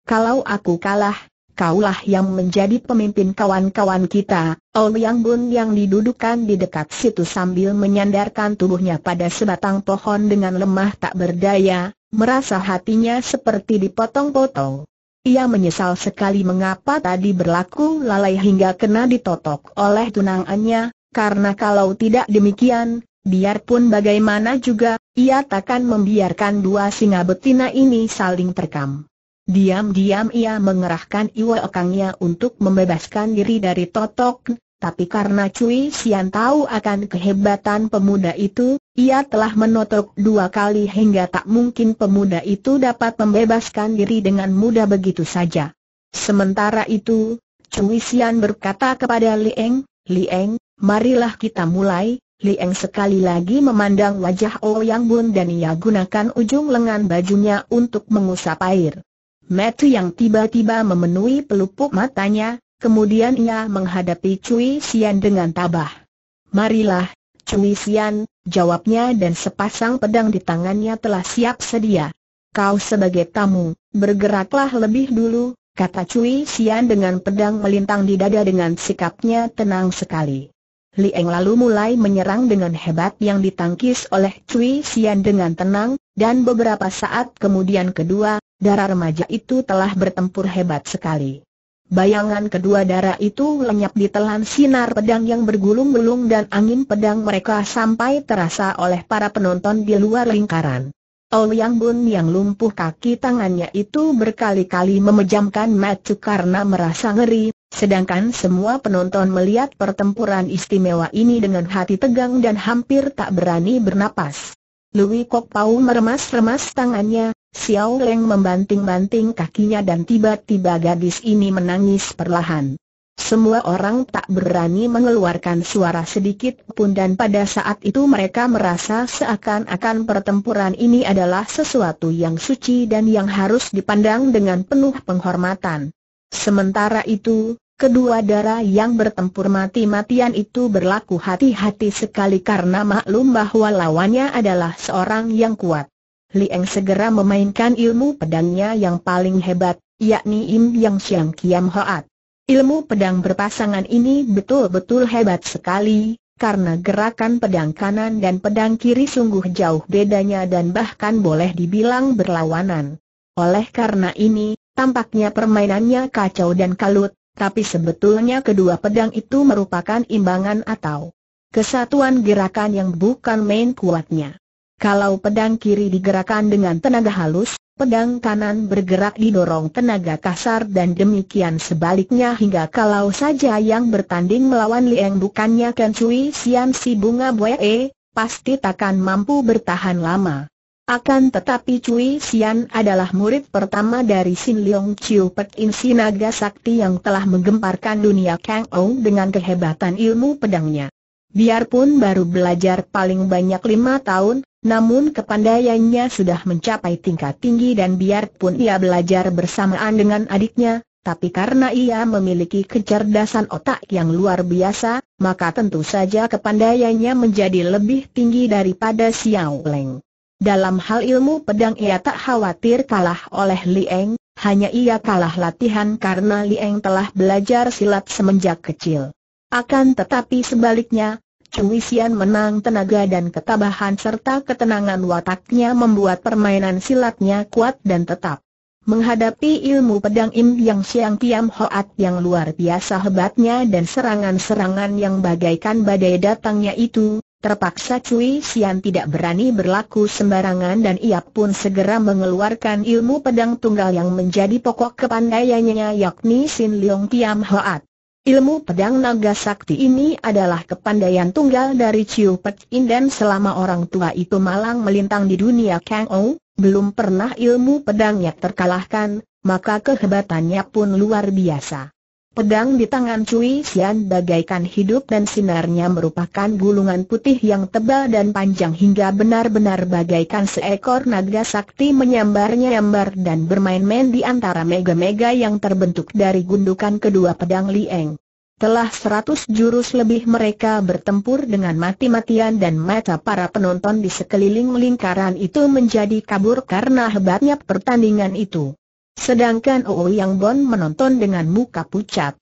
Kalau aku kalah, kaulah yang menjadi pemimpin kawan-kawan kita. Ol Yang Bun yang didudukan di dekat situ sambil menyandarkan tubuhnya pada sebatang pohon dengan lemah tak berdaya, merasa hatinya seperti dipotong-potong. Ia menyesal sekali mengapa tadi berlaku lalai hingga kena ditotok oleh tunangannya, karena kalau tidak demikian, Biarpun bagaimana juga, ia takkan membiarkan dua singa betina ini saling terkam. Diam-diam ia mengerahkan iwa ekangnya untuk membebaskan diri dari totok, tapi karena Cui Sian tahu akan kehebatan pemuda itu, ia telah menotok dua kali hingga tak mungkin pemuda itu dapat membebaskan diri dengan mudah begitu saja. Sementara itu, Cui Sian berkata kepada Lieng, Lieng, marilah kita mulai, Lieng sekali lagi memandang wajah Ouyang oh Bun dan ia gunakan ujung lengan bajunya untuk mengusap air. Metu yang tiba-tiba memenuhi pelupuk matanya, kemudian ia menghadapi Cui Xian dengan tabah. Marilah, Cui Xian, jawabnya dan sepasang pedang di tangannya telah siap sedia. Kau sebagai tamu, bergeraklah lebih dulu, kata Cui Xian dengan pedang melintang di dada dengan sikapnya tenang sekali. Li Lieng lalu mulai menyerang dengan hebat yang ditangkis oleh Cui Xian dengan tenang, dan beberapa saat kemudian kedua, darah remaja itu telah bertempur hebat sekali. Bayangan kedua darah itu lenyap di ditelan sinar pedang yang bergulung-gulung dan angin pedang mereka sampai terasa oleh para penonton di luar lingkaran. Ouyang Bun yang lumpuh kaki tangannya itu berkali-kali memejamkan mata karena merasa ngeri, Sedangkan semua penonton melihat pertempuran istimewa ini dengan hati tegang dan hampir tak berani bernapas. Louis Kok Pau meremas-remas tangannya, Xiao Leng membanting-banting kakinya dan tiba-tiba gadis ini menangis perlahan. Semua orang tak berani mengeluarkan suara sedikit pun dan pada saat itu mereka merasa seakan-akan pertempuran ini adalah sesuatu yang suci dan yang harus dipandang dengan penuh penghormatan. Sementara itu, Kedua darah yang bertempur mati-matian itu berlaku hati-hati sekali karena maklum bahwa lawannya adalah seorang yang kuat. Liang segera memainkan ilmu pedangnya yang paling hebat, yakni Im Yang Siang Kiam Hoat. Ilmu pedang berpasangan ini betul-betul hebat sekali, karena gerakan pedang kanan dan pedang kiri sungguh jauh bedanya dan bahkan boleh dibilang berlawanan. Oleh karena ini, tampaknya permainannya kacau dan kalut, tapi sebetulnya kedua pedang itu merupakan imbangan atau kesatuan gerakan yang bukan main kuatnya. Kalau pedang kiri digerakkan dengan tenaga halus, pedang kanan bergerak didorong tenaga kasar dan demikian sebaliknya hingga kalau saja yang bertanding melawan Liang bukannya Ken Cui Sian si bunga E, pasti takkan mampu bertahan lama. Akan tetapi Cui Xian adalah murid pertama dari Sin Leong Chiu Pek In Sinaga Sakti yang telah menggemparkan dunia Kang Ong dengan kehebatan ilmu pedangnya. Biarpun baru belajar paling banyak lima tahun, namun kepandaiannya sudah mencapai tingkat tinggi dan biarpun ia belajar bersamaan dengan adiknya, tapi karena ia memiliki kecerdasan otak yang luar biasa, maka tentu saja kepandaiannya menjadi lebih tinggi daripada Xiao Leng. Dalam hal ilmu pedang ia tak khawatir kalah oleh Lieng, hanya ia kalah latihan karena Lieng telah belajar silat semenjak kecil. Akan tetapi sebaliknya, Cui Xian menang tenaga dan ketabahan serta ketenangan wataknya membuat permainan silatnya kuat dan tetap. Menghadapi ilmu pedang Im Yang Siang Tiam Hoat yang luar biasa hebatnya dan serangan-serangan yang bagaikan badai datangnya itu, Terpaksa Cui Sian tidak berani berlaku sembarangan dan ia pun segera mengeluarkan ilmu pedang tunggal yang menjadi pokok kepandaiannya yakni Sin Leong Tiam Hoat. Ilmu pedang naga sakti ini adalah kepandaian tunggal dari Chiu Pek In dan selama orang tua itu malang melintang di dunia Kang Ou, belum pernah ilmu pedangnya terkalahkan, maka kehebatannya pun luar biasa. Pedang di tangan Cui Xian bagaikan hidup dan sinarnya merupakan gulungan putih yang tebal dan panjang hingga benar-benar bagaikan seekor naga sakti menyambar-nyambar dan bermain-main di antara mega-mega yang terbentuk dari gundukan kedua pedang Lieng. Telah seratus jurus lebih mereka bertempur dengan mati-matian dan mata para penonton di sekeliling lingkaran itu menjadi kabur karena hebatnya pertandingan itu. Sedangkan yang Bon menonton dengan muka pucat.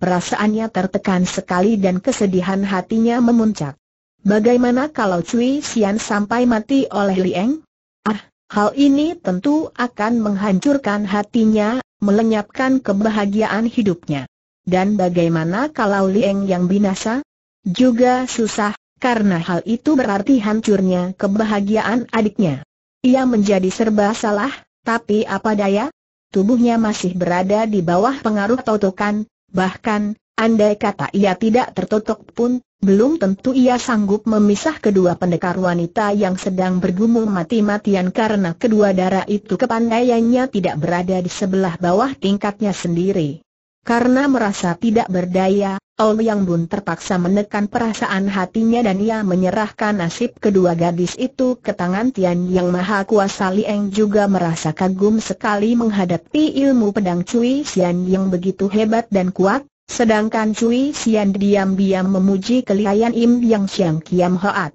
Perasaannya tertekan sekali dan kesedihan hatinya memuncak. Bagaimana kalau Cui Xian sampai mati oleh Lieng? Ah, hal ini tentu akan menghancurkan hatinya, melenyapkan kebahagiaan hidupnya. Dan bagaimana kalau Lieng yang binasa? Juga susah, karena hal itu berarti hancurnya kebahagiaan adiknya. Ia menjadi serba salah, tapi apa daya, tubuhnya masih berada di bawah pengaruh totokan, bahkan, andai kata ia tidak tertotok pun, belum tentu ia sanggup memisah kedua pendekar wanita yang sedang bergumul mati-matian karena kedua darah itu kepandaiannya tidak berada di sebelah bawah tingkatnya sendiri. Karena merasa tidak berdaya, Ol Yang Bun terpaksa menekan perasaan hatinya dan ia menyerahkan nasib kedua gadis itu ke tangan Tian Yang Maha Kuasa Eng juga merasa kagum sekali menghadapi ilmu pedang Cui Xian yang begitu hebat dan kuat, sedangkan Cui Xian diam-diam memuji kelihayan Im Yang siang Kiam Hoat.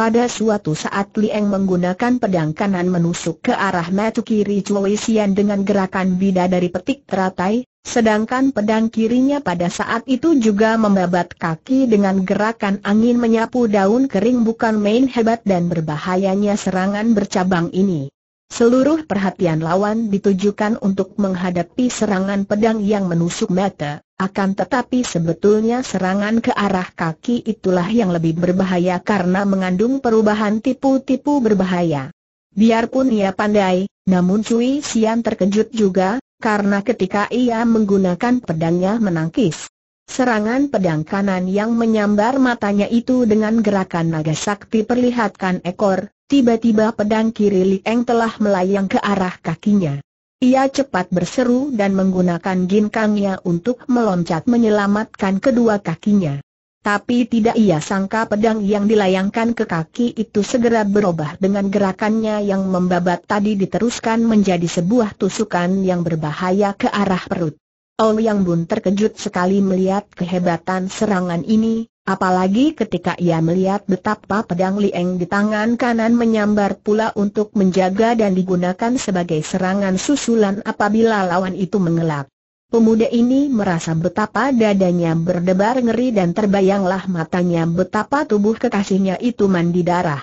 Pada suatu saat Liang menggunakan pedang kanan menusuk ke arah mata kiri Choi Sian dengan gerakan bida dari petik teratai, sedangkan pedang kirinya pada saat itu juga membabat kaki dengan gerakan angin menyapu daun kering bukan main hebat dan berbahayanya serangan bercabang ini. Seluruh perhatian lawan ditujukan untuk menghadapi serangan pedang yang menusuk mata. Akan tetapi sebetulnya serangan ke arah kaki itulah yang lebih berbahaya karena mengandung perubahan tipu-tipu berbahaya. Biarpun ia pandai, namun Cui Sian terkejut juga, karena ketika ia menggunakan pedangnya menangkis. Serangan pedang kanan yang menyambar matanya itu dengan gerakan naga sakti perlihatkan ekor, tiba-tiba pedang kiri Li Eng telah melayang ke arah kakinya. Ia cepat berseru dan menggunakan ginkangnya untuk meloncat menyelamatkan kedua kakinya. Tapi tidak ia sangka pedang yang dilayangkan ke kaki itu segera berubah dengan gerakannya yang membabat tadi diteruskan menjadi sebuah tusukan yang berbahaya ke arah perut. Ong Yang Bun terkejut sekali melihat kehebatan serangan ini, Apalagi ketika ia melihat betapa pedang Lieng di tangan kanan menyambar pula untuk menjaga dan digunakan sebagai serangan susulan apabila lawan itu mengelak. Pemuda ini merasa betapa dadanya berdebar ngeri dan terbayanglah matanya betapa tubuh kekasihnya itu mandi darah.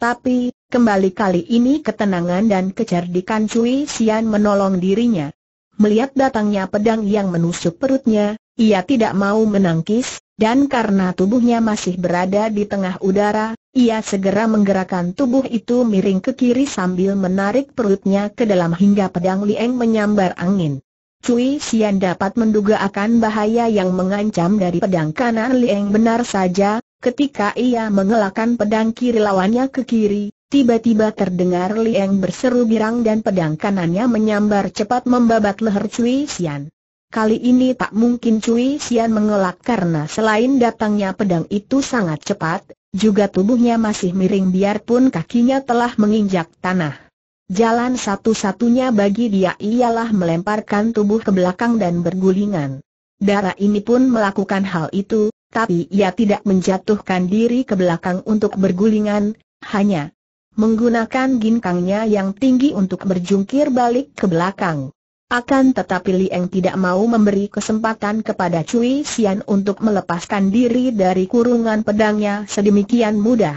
Tapi, kembali kali ini ketenangan dan kecerdikan Cui Xian menolong dirinya. Melihat datangnya pedang yang menusuk perutnya, ia tidak mau menangkis, dan karena tubuhnya masih berada di tengah udara, ia segera menggerakkan tubuh itu miring ke kiri sambil menarik perutnya ke dalam hingga pedang Lieng menyambar angin. Cui Xian dapat menduga akan bahaya yang mengancam dari pedang kanan Lieng benar saja, ketika ia mengelakkan pedang kiri lawannya ke kiri, tiba-tiba terdengar Lieng berseru girang dan pedang kanannya menyambar cepat membabat leher Cui Xian. Kali ini tak mungkin Cui Sian mengelak karena selain datangnya pedang itu sangat cepat, juga tubuhnya masih miring biarpun kakinya telah menginjak tanah. Jalan satu-satunya bagi dia ialah melemparkan tubuh ke belakang dan bergulingan. Darah ini pun melakukan hal itu, tapi ia tidak menjatuhkan diri ke belakang untuk bergulingan, hanya menggunakan ginkangnya yang tinggi untuk berjungkir balik ke belakang. Akan tetapi Lieng tidak mau memberi kesempatan kepada Cui Xian untuk melepaskan diri dari kurungan pedangnya sedemikian mudah.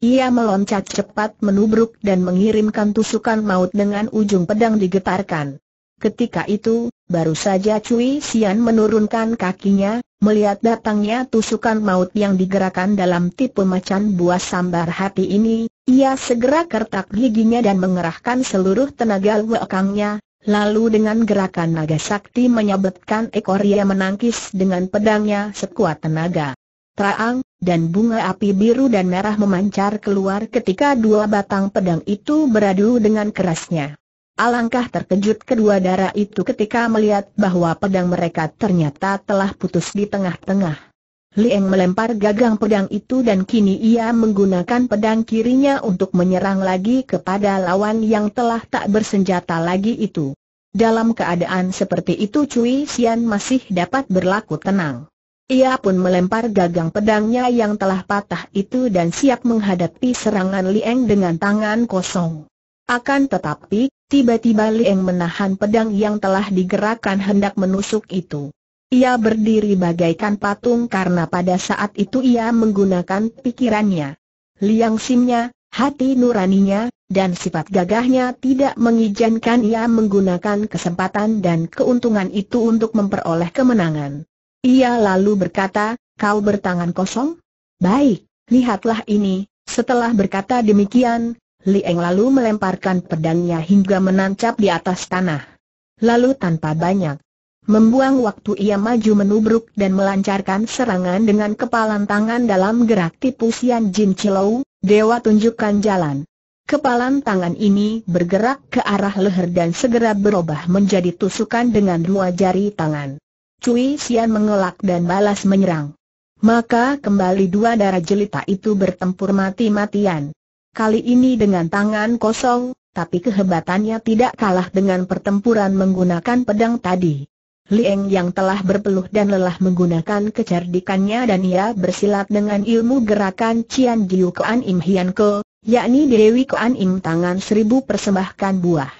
Ia meloncat cepat menubruk dan mengirimkan tusukan maut dengan ujung pedang digetarkan. Ketika itu, baru saja Cui Xian menurunkan kakinya, melihat datangnya tusukan maut yang digerakkan dalam tipe macan buah sambar hati ini, ia segera kertak giginya dan mengerahkan seluruh tenaga wekangnya, Lalu dengan gerakan naga sakti menyabetkan ekor ia menangkis dengan pedangnya sekuat tenaga. Traang, dan bunga api biru dan merah memancar keluar ketika dua batang pedang itu beradu dengan kerasnya. Alangkah terkejut kedua darah itu ketika melihat bahwa pedang mereka ternyata telah putus di tengah-tengah. Lieng melempar gagang pedang itu dan kini ia menggunakan pedang kirinya untuk menyerang lagi kepada lawan yang telah tak bersenjata lagi itu. Dalam keadaan seperti itu Cui Xian masih dapat berlaku tenang. Ia pun melempar gagang pedangnya yang telah patah itu dan siap menghadapi serangan Lieng dengan tangan kosong. Akan tetapi, tiba-tiba Lieng menahan pedang yang telah digerakkan hendak menusuk itu. Ia berdiri bagaikan patung karena pada saat itu ia menggunakan pikirannya. Liang simnya, hati nuraninya, dan sifat gagahnya tidak mengizinkan ia menggunakan kesempatan dan keuntungan itu untuk memperoleh kemenangan. Ia lalu berkata, kau bertangan kosong? Baik, lihatlah ini. Setelah berkata demikian, Lieng lalu melemparkan pedangnya hingga menancap di atas tanah. Lalu tanpa banyak Membuang waktu ia maju menubruk dan melancarkan serangan dengan kepalan tangan dalam gerak tipu Sian Jin Chilou, Dewa tunjukkan jalan. Kepalan tangan ini bergerak ke arah leher dan segera berubah menjadi tusukan dengan dua jari tangan. Cui Sian mengelak dan balas menyerang. Maka kembali dua darah jelita itu bertempur mati-matian. Kali ini dengan tangan kosong, tapi kehebatannya tidak kalah dengan pertempuran menggunakan pedang tadi. Lieng yang telah berpeluh dan lelah menggunakan kecerdikannya dan ia bersilat dengan ilmu gerakan Cian Diu Kuan Im Hian Ke, yakni Dewi Kuan Im tangan seribu persembahkan buah.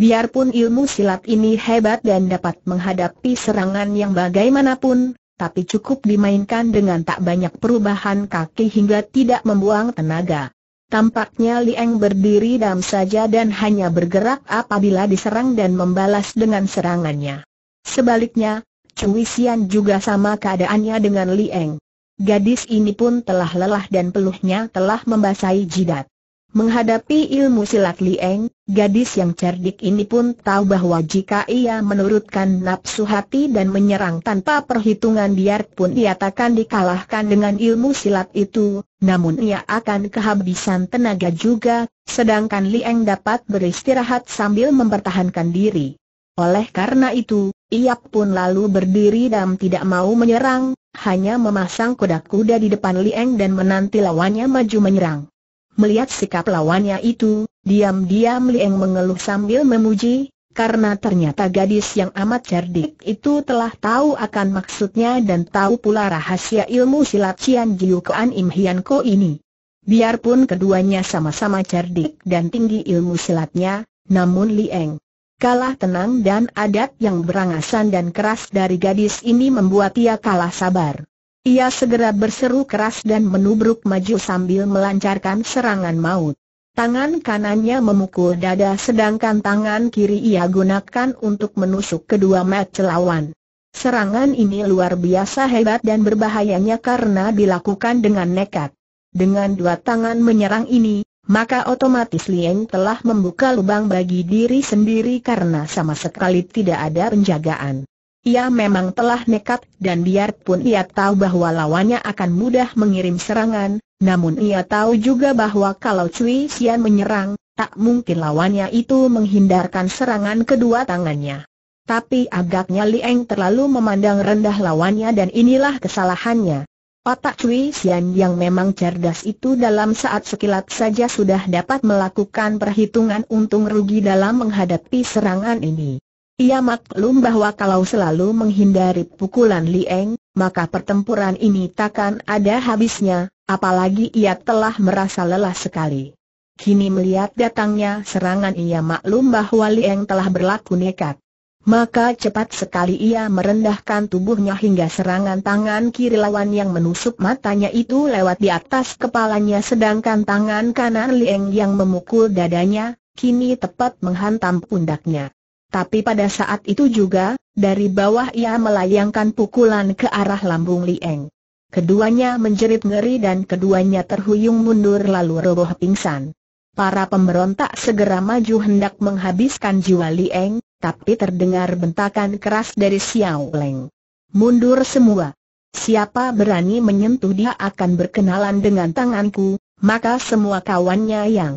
Biarpun ilmu silat ini hebat dan dapat menghadapi serangan yang bagaimanapun, tapi cukup dimainkan dengan tak banyak perubahan kaki hingga tidak membuang tenaga. Tampaknya Lieng berdiri dam saja dan hanya bergerak apabila diserang dan membalas dengan serangannya. Sebaliknya, Cui Xian juga sama keadaannya dengan Li Eng. Gadis ini pun telah lelah dan peluhnya telah membasahi jidat. Menghadapi ilmu silat Li Eng, gadis yang cerdik ini pun tahu bahwa jika ia menurutkan nafsu hati dan menyerang tanpa perhitungan biarpun ia takkan dikalahkan dengan ilmu silat itu, namun ia akan kehabisan tenaga juga, sedangkan Li Eng dapat beristirahat sambil mempertahankan diri. Oleh karena itu, ia pun lalu berdiri dan tidak mau menyerang, hanya memasang kuda-kuda di depan Lieng dan menanti lawannya maju menyerang. Melihat sikap lawannya itu, diam-diam Lieng mengeluh sambil memuji, karena ternyata gadis yang amat cerdik itu telah tahu akan maksudnya dan tahu pula rahasia ilmu silat Cian Jiu Kuan Im Hian Ko ini. Biarpun keduanya sama-sama cerdik dan tinggi ilmu silatnya, namun Lieng. Kalah tenang dan adat yang berangasan dan keras dari gadis ini membuat ia kalah sabar. Ia segera berseru keras dan menubruk maju sambil melancarkan serangan maut. Tangan kanannya memukul dada sedangkan tangan kiri ia gunakan untuk menusuk kedua mata lawan. Serangan ini luar biasa hebat dan berbahayanya karena dilakukan dengan nekat. Dengan dua tangan menyerang ini, maka otomatis Liang telah membuka lubang bagi diri sendiri karena sama sekali tidak ada penjagaan. Ia memang telah nekat dan biarpun ia tahu bahwa lawannya akan mudah mengirim serangan, namun ia tahu juga bahwa kalau Cui Xian menyerang, tak mungkin lawannya itu menghindarkan serangan kedua tangannya. Tapi agaknya Lieng terlalu memandang rendah lawannya dan inilah kesalahannya. Otak Cui Xian yang memang cerdas itu dalam saat sekilat saja sudah dapat melakukan perhitungan untung rugi dalam menghadapi serangan ini. Ia maklum bahwa kalau selalu menghindari pukulan Lieng, maka pertempuran ini takkan ada habisnya, apalagi ia telah merasa lelah sekali. Kini melihat datangnya serangan ia maklum bahwa Lieng telah berlaku nekat. Maka cepat sekali ia merendahkan tubuhnya hingga serangan tangan kiri lawan yang menusuk matanya itu lewat di atas kepalanya sedangkan tangan kanan Lieng yang memukul dadanya, kini tepat menghantam pundaknya. Tapi pada saat itu juga, dari bawah ia melayangkan pukulan ke arah lambung Lieng. Keduanya menjerit ngeri dan keduanya terhuyung mundur lalu roboh pingsan. Para pemberontak segera maju hendak menghabiskan jiwa Lieng, tapi terdengar bentakan keras dari Xiao Leng. Mundur semua. Siapa berani menyentuh dia akan berkenalan dengan tanganku, maka semua kawannya yang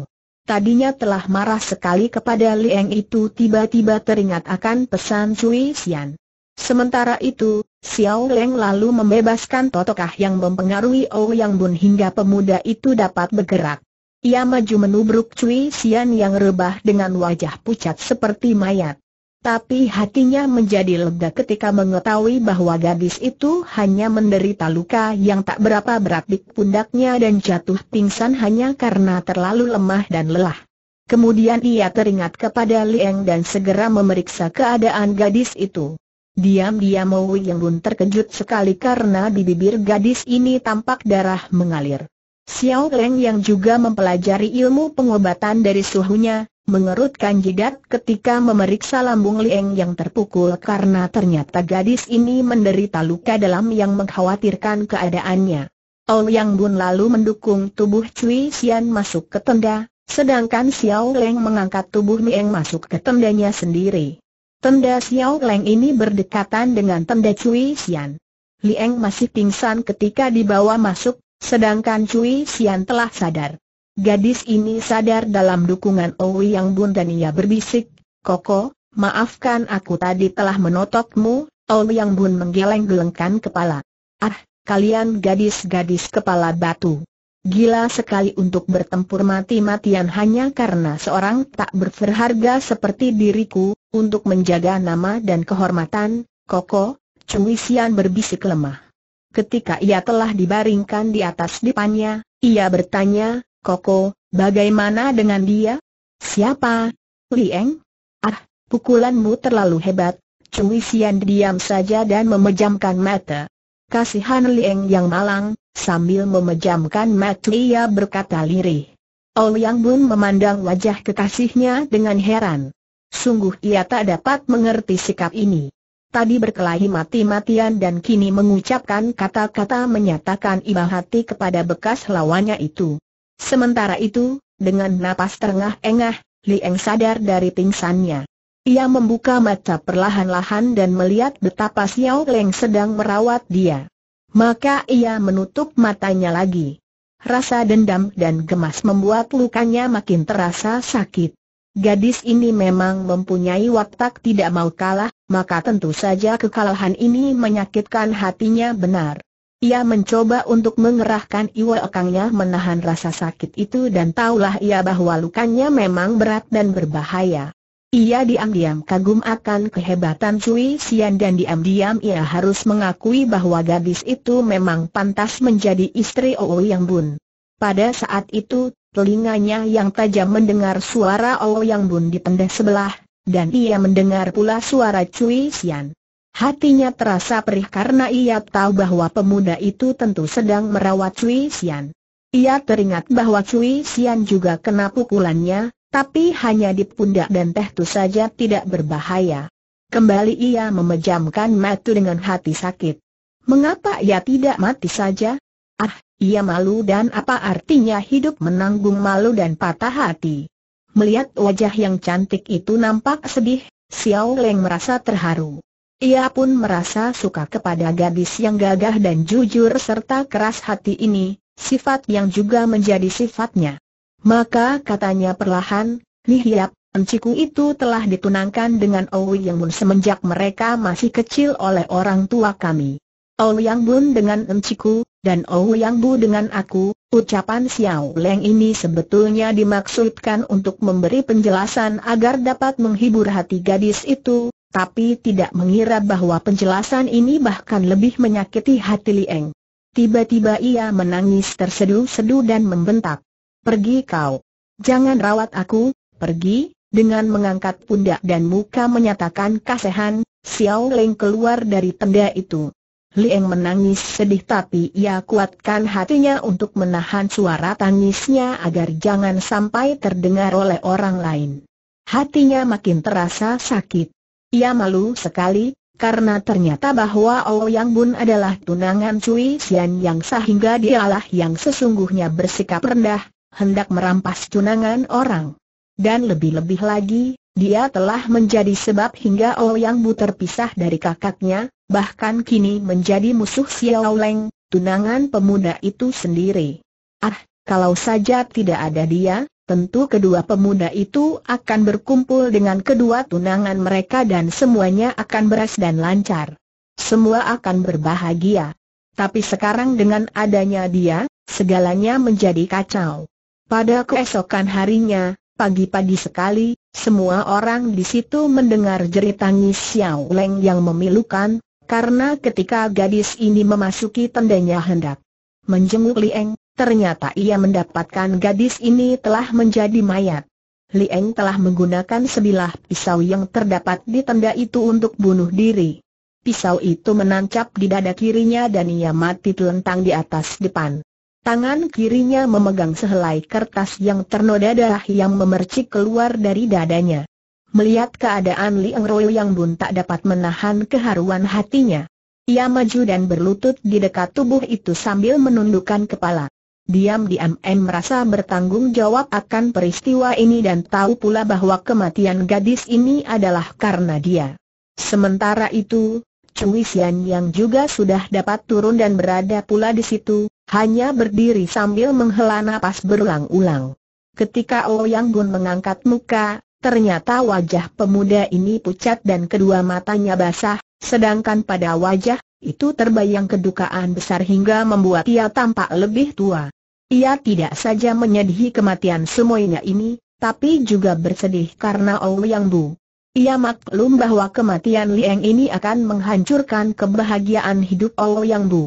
tadinya telah marah sekali kepada Liang itu tiba-tiba teringat akan pesan Cui Xian. Sementara itu, Xiao Leng lalu membebaskan totokah yang mempengaruhi Ou oh Yang Bun hingga pemuda itu dapat bergerak. Ia maju menubruk Cui Xian yang rebah dengan wajah pucat seperti mayat. Tapi hatinya menjadi lega ketika mengetahui bahwa gadis itu hanya menderita luka yang tak berapa berat di pundaknya dan jatuh pingsan hanya karena terlalu lemah dan lelah. Kemudian ia teringat kepada Lieng dan segera memeriksa keadaan gadis itu. Diam-diam Wei Yang Lun terkejut sekali karena di bibir gadis ini tampak darah mengalir. Xiao Leng yang juga mempelajari ilmu pengobatan dari suhunya, mengerutkan jidat ketika memeriksa lambung Lieng yang terpukul karena ternyata gadis ini menderita luka dalam yang mengkhawatirkan keadaannya. Ong Yang Bun lalu mendukung tubuh Cui Xian masuk ke tenda, sedangkan Xiao Leng mengangkat tubuh Lieng masuk ke tendanya sendiri. Tenda Xiao Leng ini berdekatan dengan tenda Cui Xian. Lieng masih pingsan ketika dibawa masuk, sedangkan Cui Xian telah sadar. Gadis ini sadar dalam dukungan Owi Yang Bun dan ia berbisik, Koko, maafkan aku tadi telah menotokmu, Owi Yang Bun menggeleng-gelengkan kepala. Ah, kalian gadis-gadis kepala batu. Gila sekali untuk bertempur mati-matian hanya karena seorang tak berharga seperti diriku, untuk menjaga nama dan kehormatan, Koko, Cui Sian berbisik lemah. Ketika ia telah dibaringkan di atas dipannya, ia bertanya, Koko, bagaimana dengan dia? Siapa? Lieng? Ah, pukulanmu terlalu hebat. Cui Xian diam saja dan memejamkan mata. Kasihan Lieng yang malang, sambil memejamkan mata ia berkata lirih. Ouyang Bun memandang wajah kekasihnya dengan heran. Sungguh ia tak dapat mengerti sikap ini. Tadi berkelahi mati-matian dan kini mengucapkan kata-kata menyatakan iba hati kepada bekas lawannya itu. Sementara itu, dengan napas terengah-engah, Lieng sadar dari pingsannya. Ia membuka mata perlahan-lahan dan melihat betapa Xiao Leng sedang merawat dia. Maka ia menutup matanya lagi. Rasa dendam dan gemas membuat lukanya makin terasa sakit. Gadis ini memang mempunyai watak tidak mau kalah, maka tentu saja kekalahan ini menyakitkan hatinya benar. Ia mencoba untuk mengerahkan iwa ekangnya menahan rasa sakit itu dan taulah ia bahwa lukanya memang berat dan berbahaya. Ia diam-diam kagum akan kehebatan Cui Sian dan diam-diam ia harus mengakui bahwa gadis itu memang pantas menjadi istri Ouyang Bun. Pada saat itu, telinganya yang tajam mendengar suara Ouyang Bun di pendek sebelah, dan ia mendengar pula suara Cui Sian. Hatinya terasa perih karena ia tahu bahwa pemuda itu tentu sedang merawat Cui Xian. Ia teringat bahwa Cui Xian juga kena pukulannya, tapi hanya di pundak dan tehtu saja tidak berbahaya. Kembali ia memejamkan mata dengan hati sakit. Mengapa ia tidak mati saja? Ah, ia malu dan apa artinya hidup menanggung malu dan patah hati. Melihat wajah yang cantik itu nampak sedih, Xiao Leng merasa terharu. Ia pun merasa suka kepada gadis yang gagah dan jujur serta keras hati ini, sifat yang juga menjadi sifatnya. Maka katanya perlahan, Nihiap, enciku itu telah ditunangkan dengan Owi Yang Bun semenjak mereka masih kecil oleh orang tua kami. Owi Yang Bun dengan enciku, dan Owi Yang Bu dengan aku, ucapan Xiao Leng ini sebetulnya dimaksudkan untuk memberi penjelasan agar dapat menghibur hati gadis itu, tapi tidak mengira bahwa penjelasan ini bahkan lebih menyakiti hati Lieng. Tiba-tiba ia menangis tersedu-sedu dan membentak. Pergi kau. Jangan rawat aku, pergi, dengan mengangkat pundak dan muka menyatakan kasihan, Xiao Ling keluar dari tenda itu. Lieng menangis sedih tapi ia kuatkan hatinya untuk menahan suara tangisnya agar jangan sampai terdengar oleh orang lain. Hatinya makin terasa sakit. Ia malu sekali, karena ternyata bahwa oh Yang Bun adalah tunangan Cui Xian yang sehingga dialah yang sesungguhnya bersikap rendah, hendak merampas tunangan orang. Dan lebih-lebih lagi, dia telah menjadi sebab hingga oh Yang Bu terpisah dari kakaknya, bahkan kini menjadi musuh Xiao Leng, tunangan pemuda itu sendiri. Ah, kalau saja tidak ada dia, Tentu kedua pemuda itu akan berkumpul dengan kedua tunangan mereka dan semuanya akan beres dan lancar. Semua akan berbahagia. Tapi sekarang dengan adanya dia, segalanya menjadi kacau. Pada keesokan harinya, pagi-pagi sekali, semua orang di situ mendengar jerit tangis Xiao Leng yang memilukan, karena ketika gadis ini memasuki tendanya hendak menjenguk Lieng, Ternyata ia mendapatkan gadis ini telah menjadi mayat. Lieng telah menggunakan sebilah pisau yang terdapat di tenda itu untuk bunuh diri. Pisau itu menancap di dada kirinya dan ia mati telentang di atas depan. Tangan kirinya memegang sehelai kertas yang ternoda darah yang memercik keluar dari dadanya. Melihat keadaan Lieng Roy yang bun tak dapat menahan keharuan hatinya. Ia maju dan berlutut di dekat tubuh itu sambil menundukkan kepala. Diam-diam M merasa bertanggung jawab akan peristiwa ini dan tahu pula bahwa kematian gadis ini adalah karena dia. Sementara itu, Cui Xian yang juga sudah dapat turun dan berada pula di situ, hanya berdiri sambil menghela napas berulang-ulang. Ketika Ouyang oh Gun mengangkat muka, ternyata wajah pemuda ini pucat dan kedua matanya basah, sedangkan pada wajah itu terbayang kedukaan besar hingga membuat ia tampak lebih tua. Ia tidak saja menyedihi kematian semuanya ini, tapi juga bersedih karena Yang Bu. Ia maklum bahwa kematian Liang ini akan menghancurkan kebahagiaan hidup Yang Bu.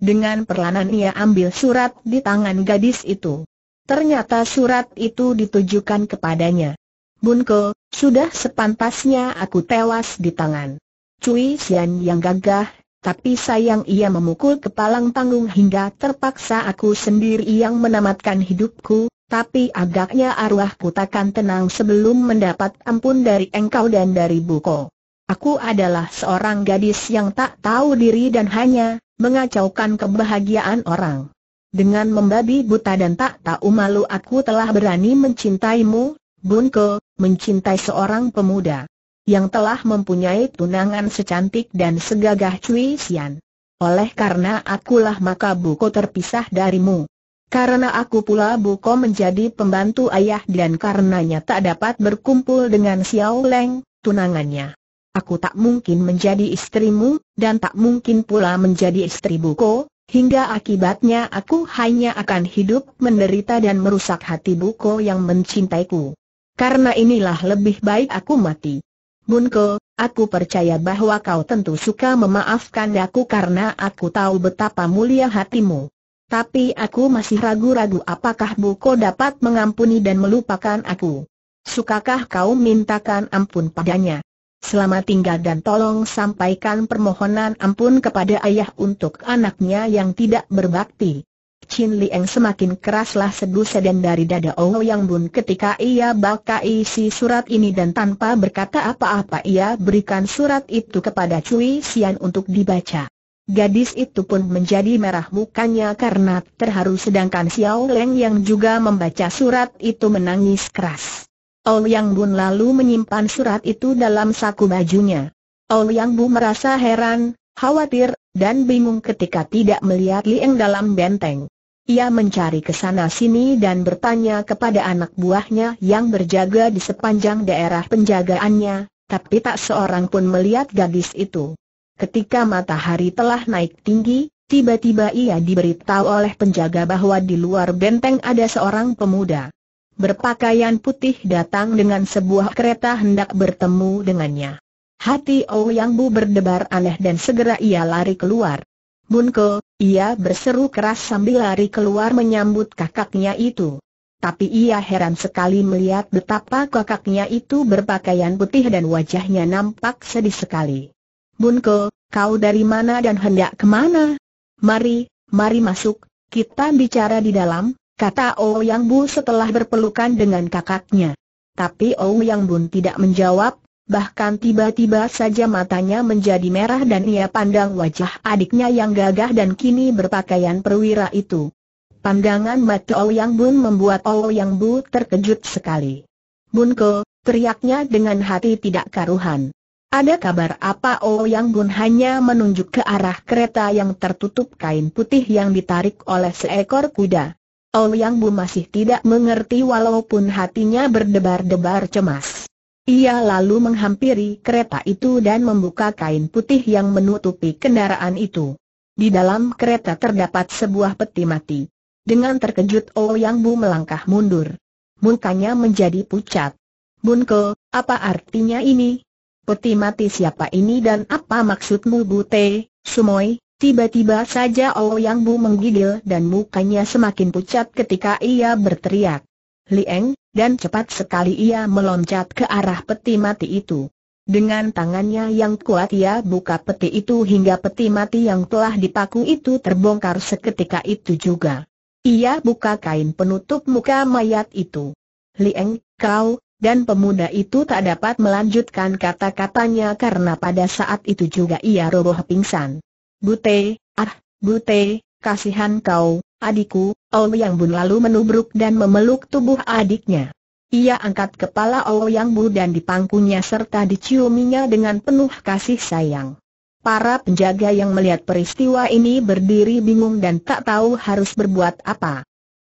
Dengan perlahan ia ambil surat di tangan gadis itu. Ternyata surat itu ditujukan kepadanya. Bunko, sudah sepantasnya aku tewas di tangan. Cui Xian yang gagah, tapi sayang ia memukul kepala tanggung hingga terpaksa aku sendiri yang menamatkan hidupku, tapi agaknya arwahku takkan tenang sebelum mendapat ampun dari engkau dan dari Buko. Aku adalah seorang gadis yang tak tahu diri dan hanya mengacaukan kebahagiaan orang. Dengan membabi buta dan tak tahu malu aku telah berani mencintaimu, Bunko, mencintai seorang pemuda yang telah mempunyai tunangan secantik dan segagah Cui Sian. Oleh karena akulah maka Buko terpisah darimu. Karena aku pula Buko menjadi pembantu ayah dan karenanya tak dapat berkumpul dengan Xiao Leng, tunangannya. Aku tak mungkin menjadi istrimu, dan tak mungkin pula menjadi istri Buko, Hingga akibatnya aku hanya akan hidup menderita dan merusak hati Buko yang mencintaiku. Karena inilah lebih baik aku mati. Bunko, aku percaya bahwa kau tentu suka memaafkan aku karena aku tahu betapa mulia hatimu. Tapi aku masih ragu-ragu apakah Buko dapat mengampuni dan melupakan aku. Sukakah kau mintakan ampun padanya? Selamat tinggal dan tolong sampaikan permohonan ampun kepada ayah untuk anaknya yang tidak berbakti. Chin Lieng semakin keraslah sedan dari dada Yang Bun ketika ia baca isi surat ini dan tanpa berkata apa-apa ia berikan surat itu kepada Cui Xian untuk dibaca. Gadis itu pun menjadi merah mukanya karena terharu sedangkan Xiao Leng yang juga membaca surat itu menangis keras. Yang Bun lalu menyimpan surat itu dalam saku bajunya. Yang Bun merasa heran, khawatir, dan bingung ketika tidak melihat Lieng dalam benteng. Ia mencari ke sana-sini dan bertanya kepada anak buahnya yang berjaga di sepanjang daerah penjagaannya, tapi tak seorang pun melihat gadis itu. Ketika matahari telah naik tinggi, tiba-tiba ia diberitahu oleh penjaga bahwa di luar benteng ada seorang pemuda. Berpakaian putih datang dengan sebuah kereta hendak bertemu dengannya. Hati Ouyang Bu berdebar aneh dan segera ia lari keluar. Bunko, ia berseru keras sambil lari keluar menyambut kakaknya itu. Tapi ia heran sekali melihat betapa kakaknya itu berpakaian putih dan wajahnya nampak sedih sekali. Bunko, kau dari mana dan hendak kemana? Mari, mari masuk, kita bicara di dalam, kata Ouyang Bu setelah berpelukan dengan kakaknya. Tapi Ouyang Bun tidak menjawab, bahkan tiba-tiba saja matanya menjadi merah dan ia pandang wajah adiknya yang gagah dan kini berpakaian perwira itu. Pandangan mata Ouyang Bun membuat Ouyang Bu terkejut sekali. Bun Bunko, teriaknya dengan hati tidak karuhan. Ada kabar apa Ouyang Bun hanya menunjuk ke arah kereta yang tertutup kain putih yang ditarik oleh seekor kuda. Ouyang Bu masih tidak mengerti walaupun hatinya berdebar-debar cemas. Ia lalu menghampiri kereta itu dan membuka kain putih yang menutupi kendaraan itu. Di dalam kereta terdapat sebuah peti mati. Dengan terkejut Ouyang oh Bu melangkah mundur. Mukanya menjadi pucat. Bunko, apa artinya ini? Peti mati siapa ini dan apa maksudmu Bute, Sumoy? Tiba-tiba saja Ouyang oh Bu menggigil dan mukanya semakin pucat ketika ia berteriak. Lieng, dan cepat sekali ia meloncat ke arah peti mati itu. Dengan tangannya yang kuat ia buka peti itu hingga peti mati yang telah dipaku itu terbongkar seketika itu juga. Ia buka kain penutup muka mayat itu. Lieng, kau, dan pemuda itu tak dapat melanjutkan kata-katanya karena pada saat itu juga ia roboh pingsan. Bute, ah, Bute, kasihan kau, Adikku, Yang Bun lalu menubruk dan memeluk tubuh adiknya. Ia angkat kepala Yang Bu dan dipangkunya serta diciuminya dengan penuh kasih sayang. Para penjaga yang melihat peristiwa ini berdiri bingung dan tak tahu harus berbuat apa.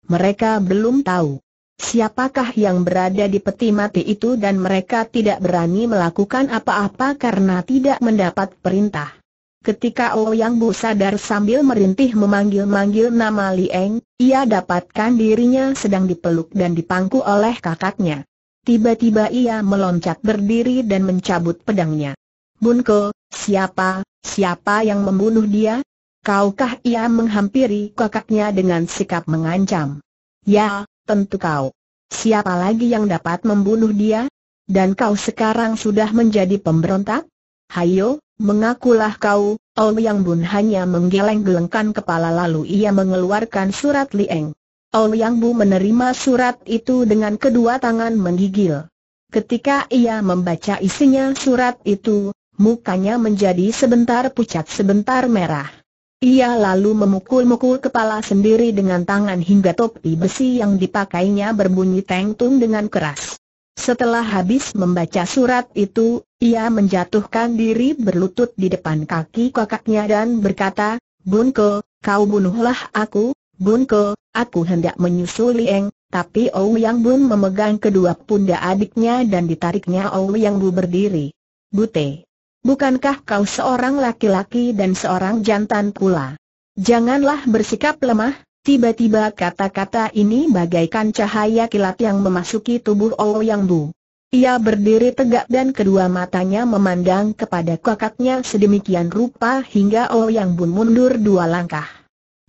Mereka belum tahu siapakah yang berada di peti mati itu dan mereka tidak berani melakukan apa-apa karena tidak mendapat perintah. Ketika Yang Bu sadar sambil merintih memanggil-manggil nama Lieng, ia dapatkan dirinya sedang dipeluk dan dipangku oleh kakaknya. Tiba-tiba ia meloncat berdiri dan mencabut pedangnya. Bunko, siapa, siapa yang membunuh dia? Kaukah ia menghampiri kakaknya dengan sikap mengancam? Ya, tentu kau. Siapa lagi yang dapat membunuh dia? Dan kau sekarang sudah menjadi pemberontak? Hayo, Mengakulah kau, Ouyang Bun hanya menggeleng-gelengkan kepala lalu ia mengeluarkan surat Lieng. Ouyang Bu menerima surat itu dengan kedua tangan menggigil. Ketika ia membaca isinya surat itu, mukanya menjadi sebentar pucat sebentar merah. Ia lalu memukul-mukul kepala sendiri dengan tangan hingga topi besi yang dipakainya berbunyi tengtung dengan keras. Setelah habis membaca surat itu, ia menjatuhkan diri berlutut di depan kaki kakaknya dan berkata, Bunko, kau bunuhlah aku, Bunko, aku hendak menyusul Lieng, tapi yang Bun memegang kedua pundak adiknya dan ditariknya yang Bu berdiri. Bute, bukankah kau seorang laki-laki dan seorang jantan pula? Janganlah bersikap lemah, tiba-tiba kata-kata ini bagaikan cahaya kilat yang memasuki tubuh yang Bu. Ia berdiri tegak dan kedua matanya memandang kepada kakaknya sedemikian rupa hingga Oh Yang Bun mundur dua langkah.